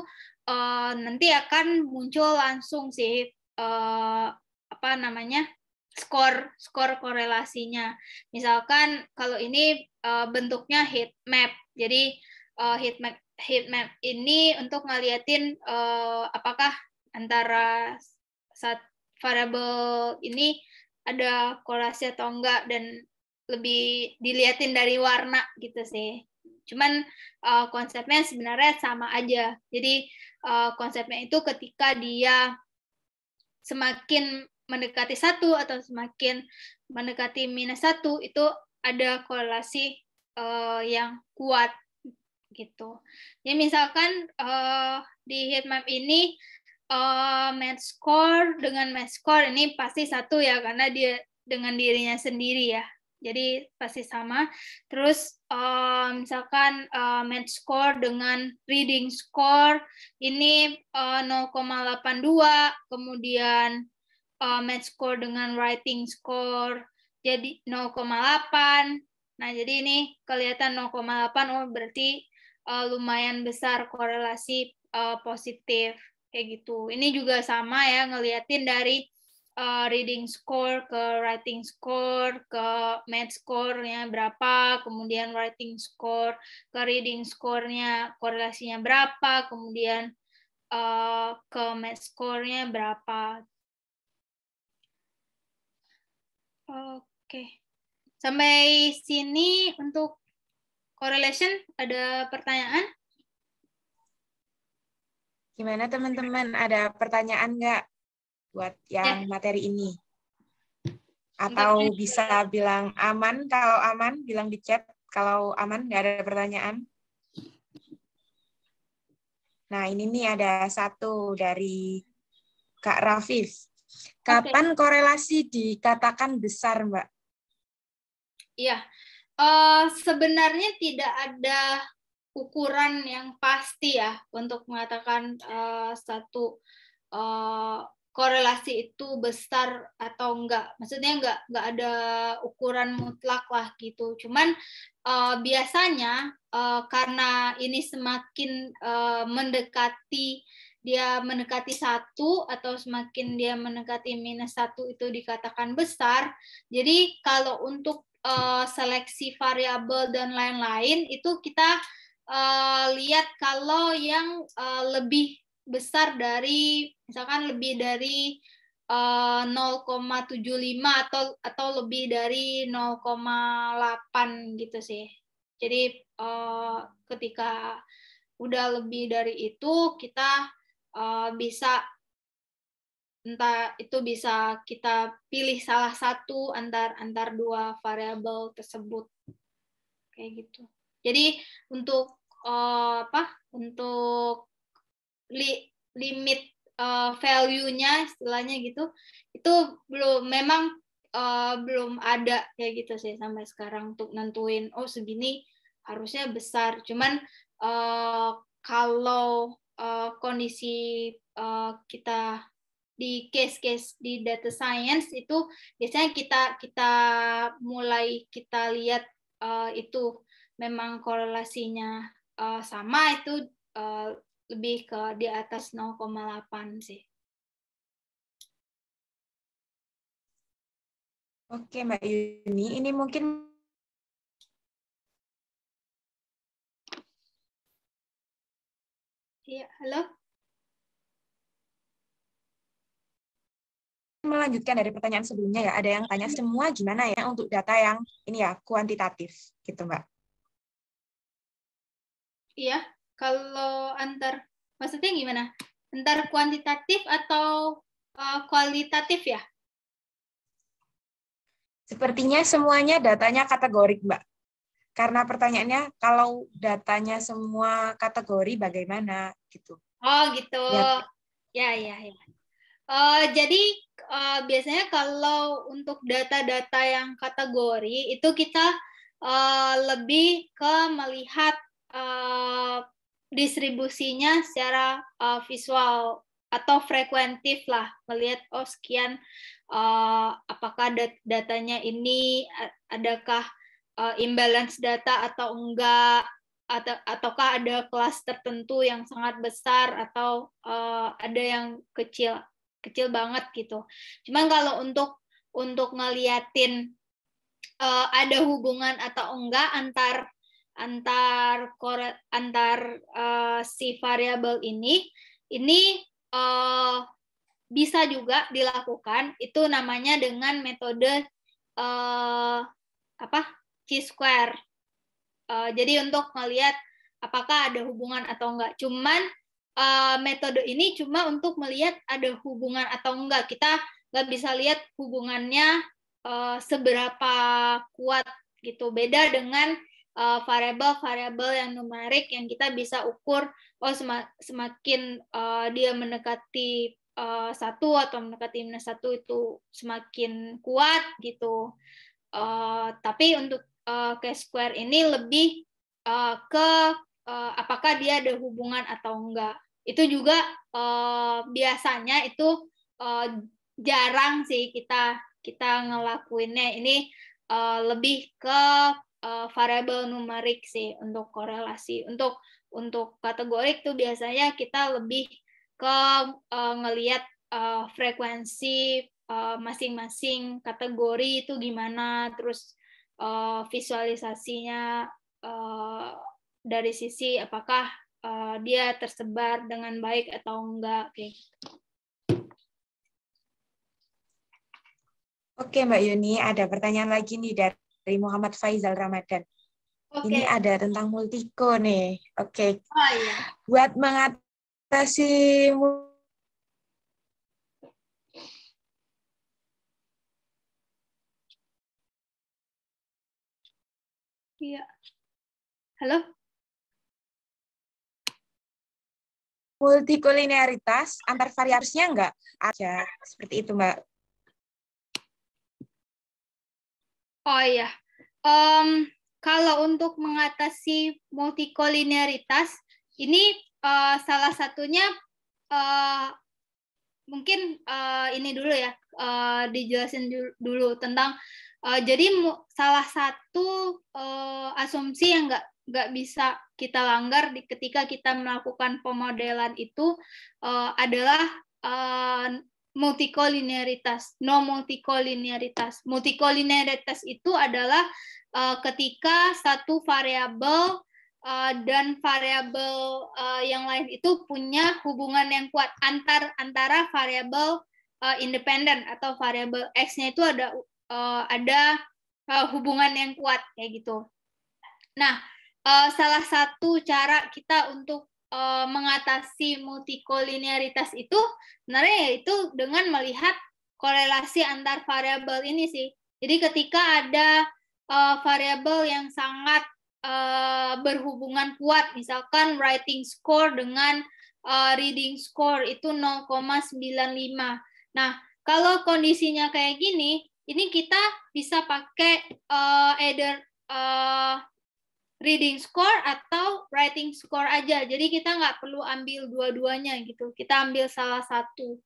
nanti akan muncul langsung sih apa namanya skor skor korelasinya. Misalkan kalau ini bentuknya heat map. Jadi uh, eh, heatmap heatmap ini untuk ngeliatin uh, apakah antara saat variabel ini ada korelasi atau enggak dan lebih diliatin dari warna gitu sih. Cuman uh, konsepnya sebenarnya sama aja. Jadi uh, konsepnya itu ketika dia semakin mendekati satu atau semakin mendekati minus satu itu ada korelasi uh, yang kuat gitu. Ya misalkan uh, di map ini uh, match score dengan match score ini pasti satu ya karena dia dengan dirinya sendiri ya. Jadi pasti sama. Terus uh, misalkan uh, match score dengan reading score ini uh, 0,82, kemudian uh, match score dengan writing score jadi 0,8. Nah, jadi ini kelihatan 0,8 oh berarti uh, lumayan besar korelasi uh, positif kayak gitu. Ini juga sama ya ngeliatin dari uh, reading score ke writing score ke math score-nya berapa, kemudian writing score ke reading score-nya korelasinya berapa, kemudian uh, ke math score-nya berapa. Oke. Okay. Sampai sini untuk correlation ada pertanyaan? Gimana teman-teman? Ada pertanyaan nggak buat yang ya. materi ini? Atau Entah. bisa bilang aman, kalau aman bilang di chat, kalau aman nggak ada pertanyaan? Nah ini nih ada satu dari Kak Rafif. Kapan okay. korelasi dikatakan besar, Mbak? Iya, Uh, sebenarnya tidak ada ukuran yang pasti ya untuk mengatakan uh, satu uh, korelasi itu besar atau enggak. Maksudnya enggak enggak ada ukuran mutlak lah gitu. Cuman uh, biasanya uh, karena ini semakin uh, mendekati dia mendekati satu atau semakin dia mendekati minus satu itu dikatakan besar. Jadi kalau untuk uh, seleksi variabel dan lain-lain itu kita uh, lihat kalau yang uh, lebih besar dari misalkan lebih dari uh, 0,75 atau atau lebih dari 0,8 gitu sih. Jadi uh, ketika udah lebih dari itu kita uh, bisa entah itu bisa kita pilih salah satu antar antar dua variabel tersebut kayak gitu jadi untuk uh, apa untuk li, limit uh, value-nya istilahnya gitu itu belum memang uh, belum ada kayak gitu sih sampai sekarang untuk nentuin oh segini harusnya besar cuman uh, kalau uh, kondisi uh, kita di case-case di data science itu biasanya kita kita mulai kita lihat uh, itu memang korelasinya uh, sama itu uh, lebih ke di atas 0,8 sih. Oke Mbak Yuni, ini mungkin Iya, halo. melanjutkan dari pertanyaan sebelumnya ya, ada yang tanya semua gimana ya untuk data yang ini ya kuantitatif gitu Mbak. Iya, kalau antar maksudnya gimana? Antar kuantitatif atau uh, kualitatif ya? Sepertinya semuanya datanya kategorik, Mbak. Karena pertanyaannya kalau datanya semua kategori bagaimana gitu. Oh, gitu. Ya, ya, ya. ya. Eh, jadi uh, biasanya kalau untuk data-data yang kategori itu kita uh, lebih ke melihat uh, distribusinya secara uh, visual atau frekuentif lah melihat oh sekian uh, apakah dat datanya ini adakah uh, imbalance data atau enggak atau ataukah ada kelas tertentu yang sangat besar atau uh, ada yang kecil kecil banget gitu. Cuman kalau untuk untuk ngeliatin uh, ada hubungan atau enggak antar antar antar uh, si variabel ini ini uh, bisa juga dilakukan itu namanya dengan metode uh, apa chi square uh, jadi untuk melihat apakah ada hubungan atau enggak cuman uh, metode ini cuma untuk melihat ada hubungan atau enggak. Kita nggak bisa lihat hubungannya uh, seberapa kuat gitu. Beda dengan eh, variabel-variabel yang numerik yang kita bisa ukur oh semakin uh, dia mendekati satu atau mendekati minus satu itu semakin kuat gitu uh, tapi untuk uh, k square ini lebih uh, ke uh, apakah dia ada hubungan atau enggak itu juga eh, biasanya itu eh, jarang sih kita kita ngelakuinnya ini eh, lebih ke eh, variabel numerik sih untuk korelasi untuk untuk kategorik tuh biasanya kita lebih ke eh, ngelihat eh, frekuensi eh, masing-masing eh, kategori itu gimana terus eh, visualisasinya eh, dari sisi apakah uh, dia tersebar dengan baik atau enggak Oke, okay. Gitu. Oke Mbak Yuni, ada pertanyaan lagi nih dari Muhammad Faizal Ramadan. Okay. Ini ada tentang multiko nih. Oke. Okay. Oh, iya. Buat mengatasi Iya. Halo? multikulineritas antar variasinya enggak aja seperti itu mbak oh iya um, kalau untuk mengatasi multikulineritas ini uh, salah satunya uh, mungkin uh, ini dulu ya uh, dijelasin dulu, dulu tentang uh, jadi salah satu uh, asumsi yang enggak nggak bisa kita langgar di, ketika kita melakukan pemodelan itu uh, adalah uh, eh, multikolinearitas, no multikolinearitas. Multikolinearitas itu adalah uh, ketika satu variabel uh, dan variabel uh, yang lain itu punya hubungan yang kuat antar antara variabel uh, independen atau variabel x-nya itu ada uh, ada uh, hubungan yang kuat kayak gitu. Nah, uh, salah satu cara kita untuk uh, mengatasi multikolinearitas itu sebenarnya itu dengan melihat korelasi antar variabel ini sih. Jadi ketika ada uh, variabel yang sangat uh, berhubungan kuat, misalkan writing score dengan uh, reading score itu 0,95. Nah, kalau kondisinya kayak gini, ini kita bisa pakai uh, either uh, reading score atau writing score aja. Jadi kita nggak perlu ambil dua-duanya gitu. Kita ambil salah satu.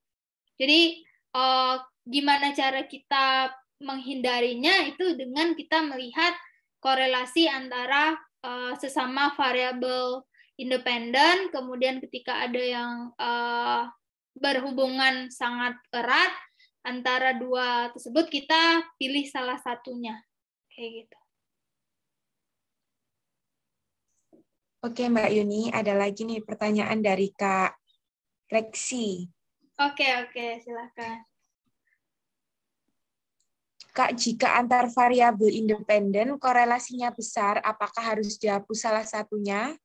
Jadi uh, gimana cara kita menghindarinya itu dengan kita melihat korelasi antara uh, sesama variabel independen, kemudian ketika ada yang uh, berhubungan sangat erat antara dua tersebut, kita pilih salah satunya, kayak gitu. Oke Mbak Yuni, ada lagi nih pertanyaan dari Kak Lexi. Oke, oke, silakan. Kak, jika antar variabel independen korelasinya besar, apakah harus dihapus salah satunya?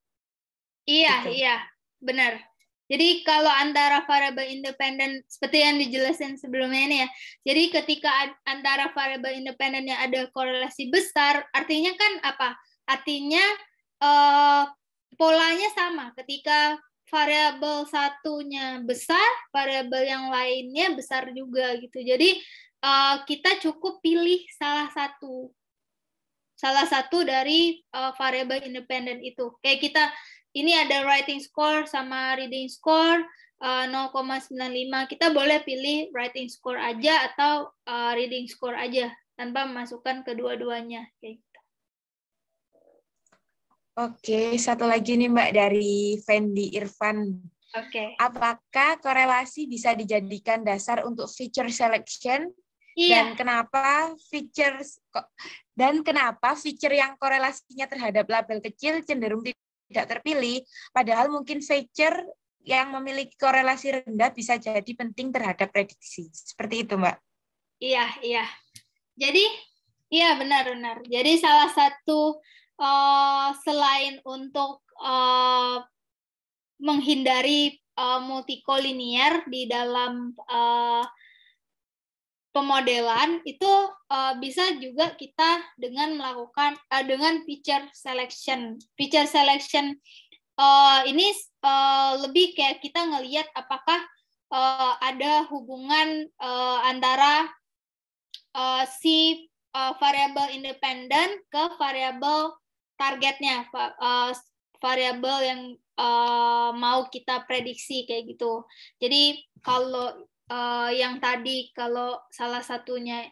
Iya, gitu. iya, benar. Jadi kalau antara variabel independen seperti yang dijelasin sebelumnya ini ya. Jadi ketika antara variabel independennya ada korelasi besar, artinya kan apa? Artinya eh, polanya sama. Ketika variabel satunya besar, variabel yang lainnya besar juga gitu. Jadi uh, kita cukup pilih salah satu, salah satu dari uh, variabel independen itu. Kayak kita ini ada writing score sama reading score uh, eh, 0,95. Kita boleh pilih writing score aja atau reading score aja tanpa memasukkan kedua-duanya. Kayak Oke, satu lagi nih Mbak dari Fendi Irfan. Oke. Apakah korelasi bisa dijadikan dasar untuk feature selection? Iya. Dan kenapa feature dan kenapa feature yang korelasinya terhadap label kecil cenderung tidak terpilih, padahal mungkin feature yang memiliki korelasi rendah bisa jadi penting terhadap prediksi. Seperti itu, Mbak. Iya, iya. Jadi, iya benar-benar. Jadi salah satu Eh, selain untuk uh, menghindari uh, multikolinier di dalam uh, pemodelan itu uh, bisa juga kita dengan melakukan uh, dengan feature selection. Feature selection uh, ini uh, lebih kayak kita ngelihat apakah uh, ada hubungan uh, antara uh, si uh, variable independen ke variable targetnya eh, variabel yang eh, mau kita prediksi kayak gitu. Jadi kalau eh, yang tadi kalau salah satunya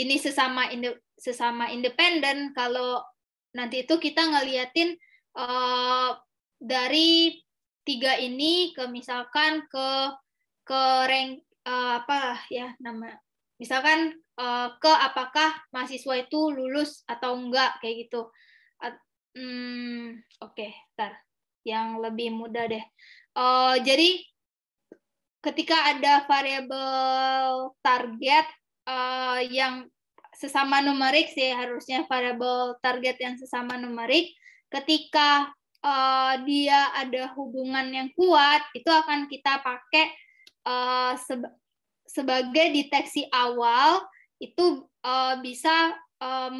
ini sesama sesama independen kalau nanti itu kita ngeliatin dari tiga ini ke misalkan ke ke rank uh, apa ya nama misalkan ke apakah mahasiswa itu lulus atau enggak kayak gitu hmm, oke, okay, ntar Yang lebih mudah deh. Uh, jadi ketika ada variabel target uh, yang sesama numerik sih harusnya variabel target yang sesama numerik, ketika uh, dia ada hubungan yang kuat, itu akan kita pakai uh, seba sebagai deteksi awal itu uh, bisa uh,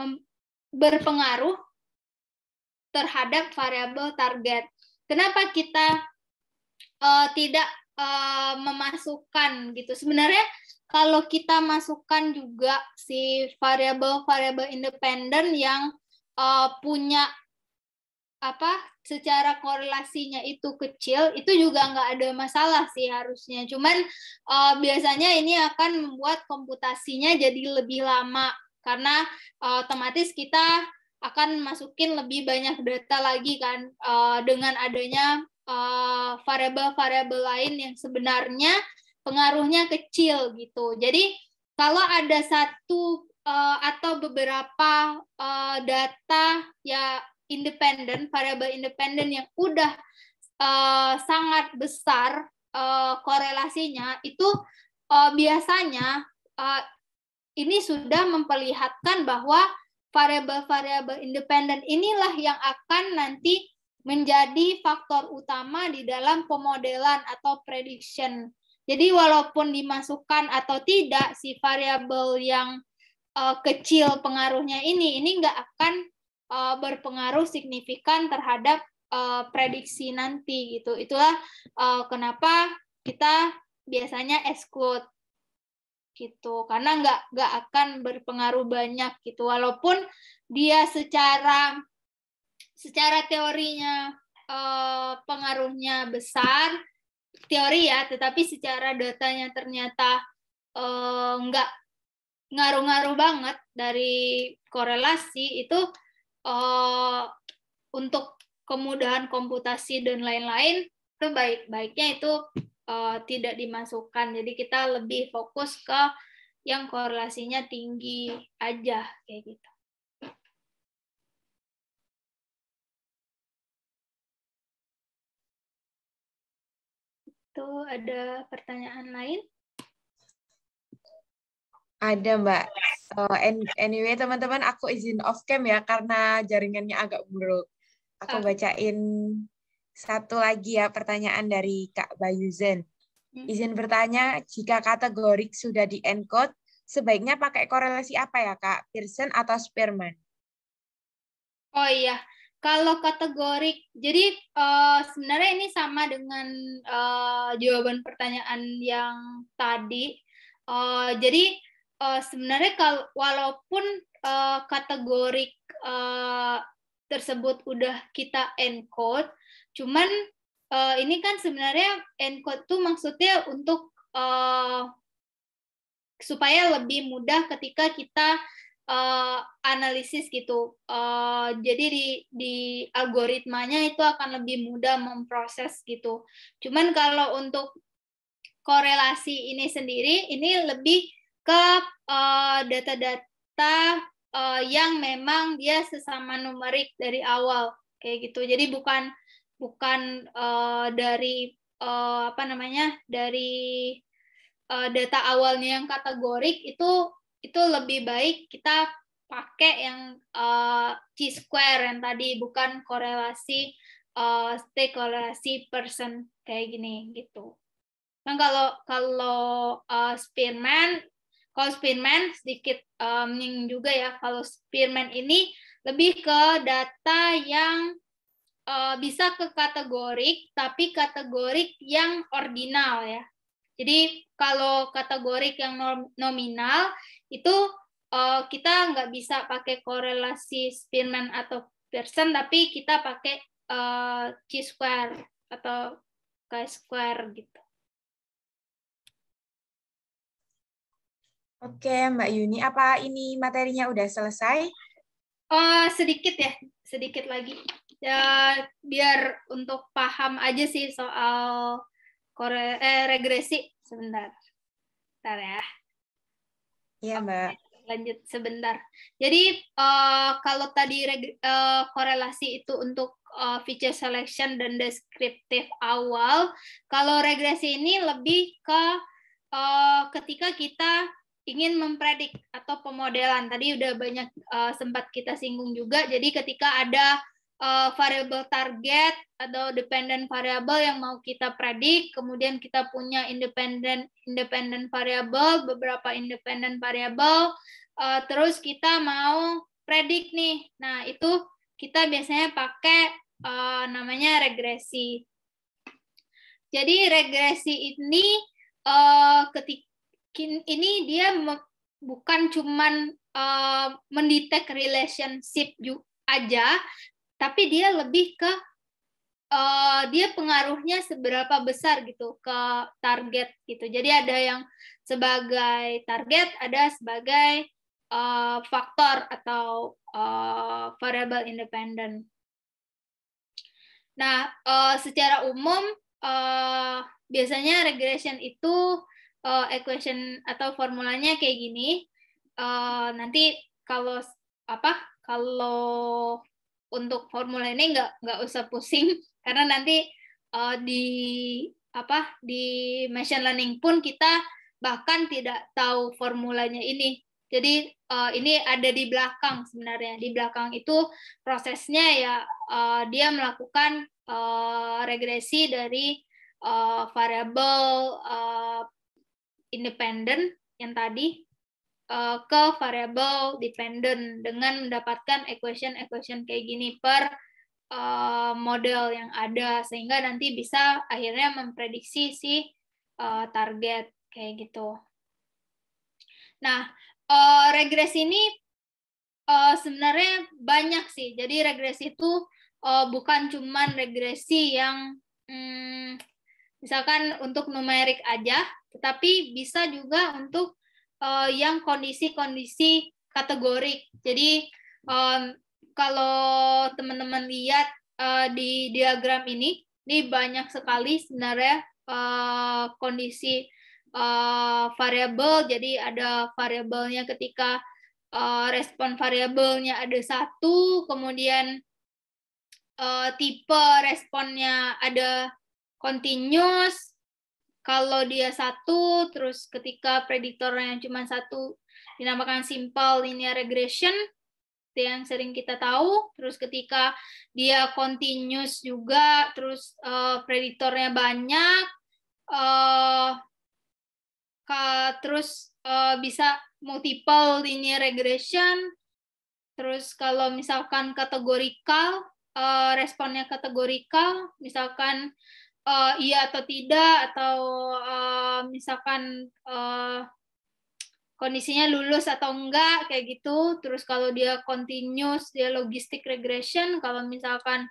berpengaruh terhadap variabel target. Kenapa kita uh, tidak uh, memasukkan gitu? Sebenarnya kalau kita masukkan juga si variabel-variabel independen yang uh, punya apa secara korelasinya itu kecil itu juga nggak ada masalah sih harusnya cuman uh, biasanya ini akan membuat komputasinya jadi lebih lama karena uh, otomatis kita akan masukin lebih banyak data lagi kan uh, dengan adanya eh, variabel-variabel uh, lain yang sebenarnya pengaruhnya kecil gitu. Jadi kalau ada satu uh, atau beberapa uh, data ya independen, variabel independen yang udah uh, sangat besar uh, korelasinya itu uh, biasanya uh, ini sudah memperlihatkan bahwa variabel-variabel independen inilah yang akan nanti menjadi faktor utama di dalam pemodelan atau prediction. Jadi walaupun dimasukkan atau tidak si variabel yang uh, kecil pengaruhnya ini, ini nggak akan uh, berpengaruh signifikan terhadap uh, prediksi nanti gitu. Itulah uh, kenapa kita biasanya exclude gitu karena nggak nggak akan berpengaruh banyak gitu walaupun dia secara secara teorinya eh, pengaruhnya besar teori ya tetapi secara datanya ternyata eh, nggak ngaruh-ngaruh banget dari korelasi itu eh, untuk kemudahan komputasi dan lain-lain itu baik baiknya itu uh, tidak dimasukkan. Jadi kita lebih fokus ke yang korelasinya tinggi aja kayak gitu. Itu ada pertanyaan lain? Ada Mbak. Eh, anyway teman-teman aku izin off cam ya karena jaringannya agak buruk. Aku ah. bacain satu lagi ya pertanyaan dari Kak Bayuzen. Hmm. Izin bertanya, jika kategori sudah di-encode, sebaiknya pakai korelasi apa ya Kak? Pearson atau Spearman? Oh iya, kalau kategori jadi uh, sebenarnya ini sama dengan uh, jawaban pertanyaan yang tadi. Uh, jadi uh, sebenarnya kalau walaupun uh, kategorik uh, tersebut udah kita encode, Cuman uh, ini kan sebenarnya encode tuh maksudnya untuk uh, supaya lebih mudah ketika kita uh, analisis gitu. Uh, jadi di di algoritmanya itu akan lebih mudah memproses gitu. Cuman kalau untuk korelasi ini sendiri ini lebih ke data data-data uh, yang memang dia sesama numerik dari awal kayak gitu. Jadi bukan bukan uh, dari uh, apa namanya dari uh, data awalnya yang kategorik itu itu lebih baik kita pakai yang uh, chi square yang tadi bukan korelasi uh, stay korelasi person kayak gini gitu. Nah kalau kalau uh, Spearman kalau Spearman sedikit um, juga ya kalau Spearman ini lebih ke data yang uh, bisa ke kategorik, tapi kategorik yang ordinal ya. Jadi kalau kategorik yang nominal itu uh, kita nggak bisa pakai korelasi Spearman atau Pearson, tapi kita pakai uh, eh, chi square atau k square gitu. Oke, Mbak Yuni, apa ini materinya udah selesai? Uh, sedikit ya, sedikit lagi ya biar untuk paham aja sih soal kore eh, regresi sebentar. Bentar ya. Iya, Mbak. Lanjut sebentar. Jadi uh, kalau tadi uh, korelasi itu untuk eh, feature selection dan deskriptif awal, kalau regresi ini lebih ke uh, ketika kita ingin mempredik atau pemodelan. Tadi udah banyak uh, sempat kita singgung juga. Jadi ketika ada uh, variable target atau dependent variable yang mau kita predik, kemudian kita punya independent independent variable, beberapa independent variable, uh, terus kita mau predik nih. Nah, itu kita biasanya pakai uh, namanya regresi. Jadi regresi ini uh, ketik ini dia bukan cuman uh, mendetek relationship juga aja, tapi dia lebih ke uh, dia pengaruhnya seberapa besar gitu ke target gitu. Jadi ada yang sebagai target, ada sebagai uh, faktor atau uh, variable independent Nah, uh, secara umum uh, biasanya regression itu uh, equation atau formulanya kayak gini. Uh, nanti kalau apa? Kalau untuk formula ini nggak nggak usah pusing karena nanti uh, di apa di machine learning pun kita bahkan tidak tahu formulanya ini. Jadi uh, ini ada di belakang sebenarnya. Di belakang itu prosesnya ya uh, dia melakukan uh, regresi dari uh, variable uh, independen yang tadi uh, ke variabel dependent dengan mendapatkan equation-equation kayak gini per uh, model yang ada sehingga nanti bisa akhirnya memprediksi si uh, target kayak gitu. Nah, uh, regresi ini uh, sebenarnya banyak sih. Jadi regresi itu uh, bukan cuman regresi yang hmm, misalkan untuk numerik aja, tetapi bisa juga untuk uh, yang kondisi-kondisi kategorik. Jadi um, kalau teman-teman lihat uh, di diagram ini, ini banyak sekali sebenarnya uh, kondisi uh, variabel. Jadi ada variabelnya ketika uh, respon variabelnya ada satu, kemudian uh, tipe responnya ada continuous, kalau dia satu, terus ketika prediktornya cuma satu, dinamakan simple linear regression, yang sering kita tahu. Terus ketika dia continuous juga, terus uh, prediktornya banyak, uh, eh, ke, terus uh, bisa multiple linear regression. Terus kalau misalkan kategorikal, uh, responnya kategorikal, misalkan uh, iya atau tidak atau uh, misalkan uh, kondisinya lulus atau enggak kayak gitu terus kalau dia continuous dia logistic regression kalau misalkan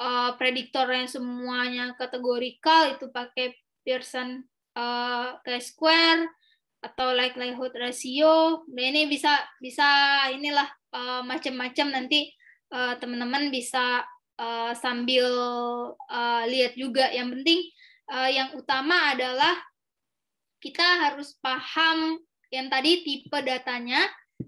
uh, yang semuanya kategorikal itu pakai Pearson uh, K-square atau likelihood ratio nah ini bisa bisa inilah uh, macam-macam nanti teman teman-teman bisa Eh, sambil uh, lihat juga. Yang penting uh, yang utama adalah kita harus paham yang tadi tipe datanya,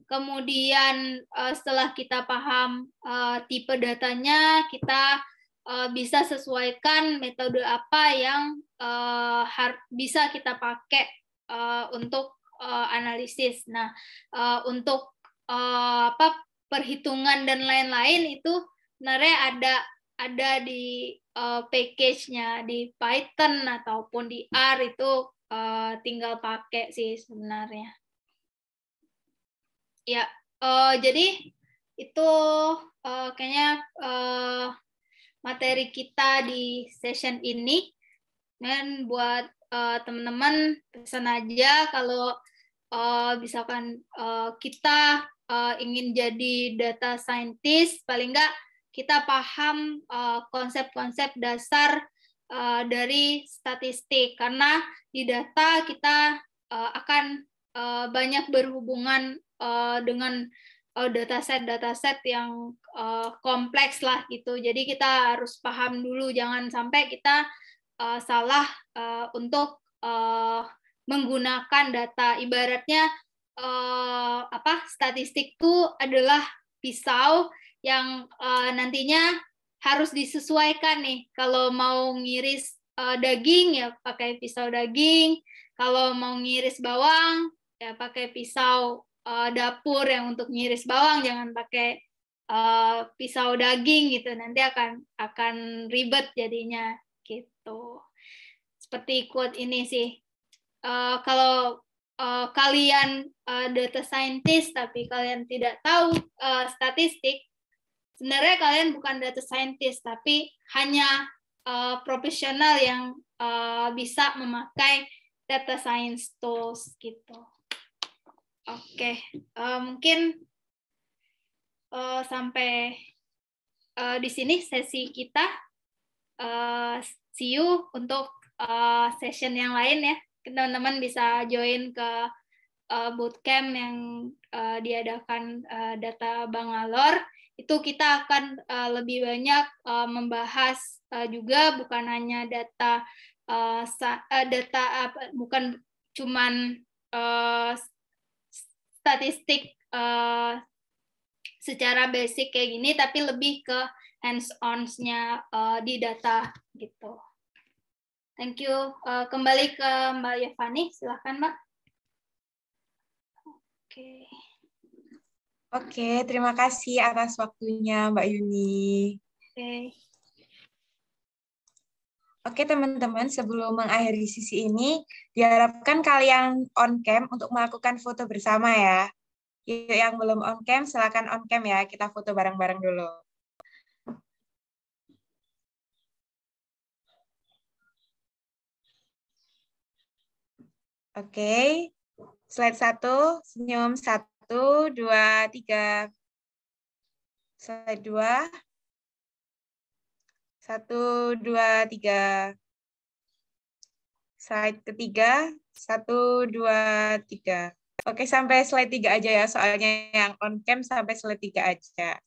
kemudian uh, setelah kita paham uh, tipe datanya, kita uh, bisa sesuaikan metode apa yang uh, bisa kita pakai uh, untuk uh, analisis. Nah, uh, untuk uh, apa perhitungan dan lain-lain itu sebenarnya ada ada di uh, package-nya di Python ataupun di R itu uh, tinggal pakai sih sebenarnya. Ya, uh, jadi itu uh, kayaknya uh, materi kita di session ini. Dan buat uh, teman-teman pesan aja kalau uh, misalkan uh, kita uh, ingin jadi data scientist paling enggak kita paham eh, konsep-konsep dasar eh, dari statistik karena di data kita eh, akan banyak berhubungan dengan dataset set yang kompleks lah gitu. Jadi kita harus paham dulu jangan sampai kita salah untuk menggunakan data. Ibaratnya apa statistik itu adalah pisau yang uh, nantinya harus disesuaikan nih kalau mau ngiris uh, daging ya pakai pisau daging kalau mau ngiris bawang ya pakai pisau uh, dapur yang untuk ngiris bawang jangan pakai uh, pisau daging gitu nanti akan akan ribet jadinya gitu seperti quote ini sih uh, kalau uh, kalian uh, data scientist tapi kalian tidak tahu uh, statistik sebenarnya kalian bukan data scientist tapi hanya uh, profesional yang uh, bisa memakai data science tools gitu. Oke, okay. uh, eh, mungkin uh, sampai uh, di sini sesi kita. Uh, see you untuk uh, session yang lain ya. Teman-teman bisa join ke bootcamp yang uh, diadakan uh, Data Bangalore itu kita akan uh, lebih banyak uh, membahas uh, juga bukan hanya data uh, sa, uh, data uh, bukan cuman uh, statistik uh, secara basic kayak gini tapi lebih ke hands on-nya uh, di data gitu. Thank you. Uh, kembali ke Mbak Yevani silahkan Mbak. Oke. Okay. Oke, terima kasih atas waktunya Mbak Yuni. Oke. Oke teman-teman, sebelum mengakhiri sisi ini, diharapkan kalian on cam untuk melakukan foto bersama ya. yang belum on cam, silakan on cam ya, kita foto bareng-bareng dulu. Oke, slide satu, senyum satu. Satu, dua, tiga. Slide dua. Satu, dua, tiga. Slide ketiga. Satu, dua, tiga. Oke, sampai slide tiga aja ya. Soalnya yang on cam sampai slide tiga aja.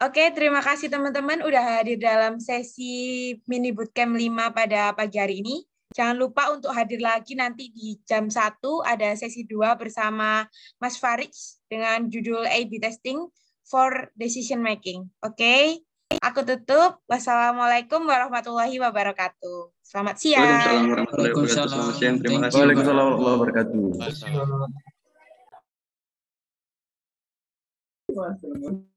Oke, terima kasih teman-teman udah hadir dalam sesi mini bootcamp 5 pada pagi hari ini. Jangan lupa untuk hadir lagi nanti di jam 1 ada sesi 2 bersama Mas Farid dengan judul A-B Testing for Decision Making. Oke, okay? aku tutup. Wassalamualaikum warahmatullahi wabarakatuh. Selamat siang. Waalaikumsalam warahmatullahi wabarakatuh. Selamat siang. Terima kasih. Waalaikumsalam warahmatullahi wabarakatuh. Waalaikumsalam.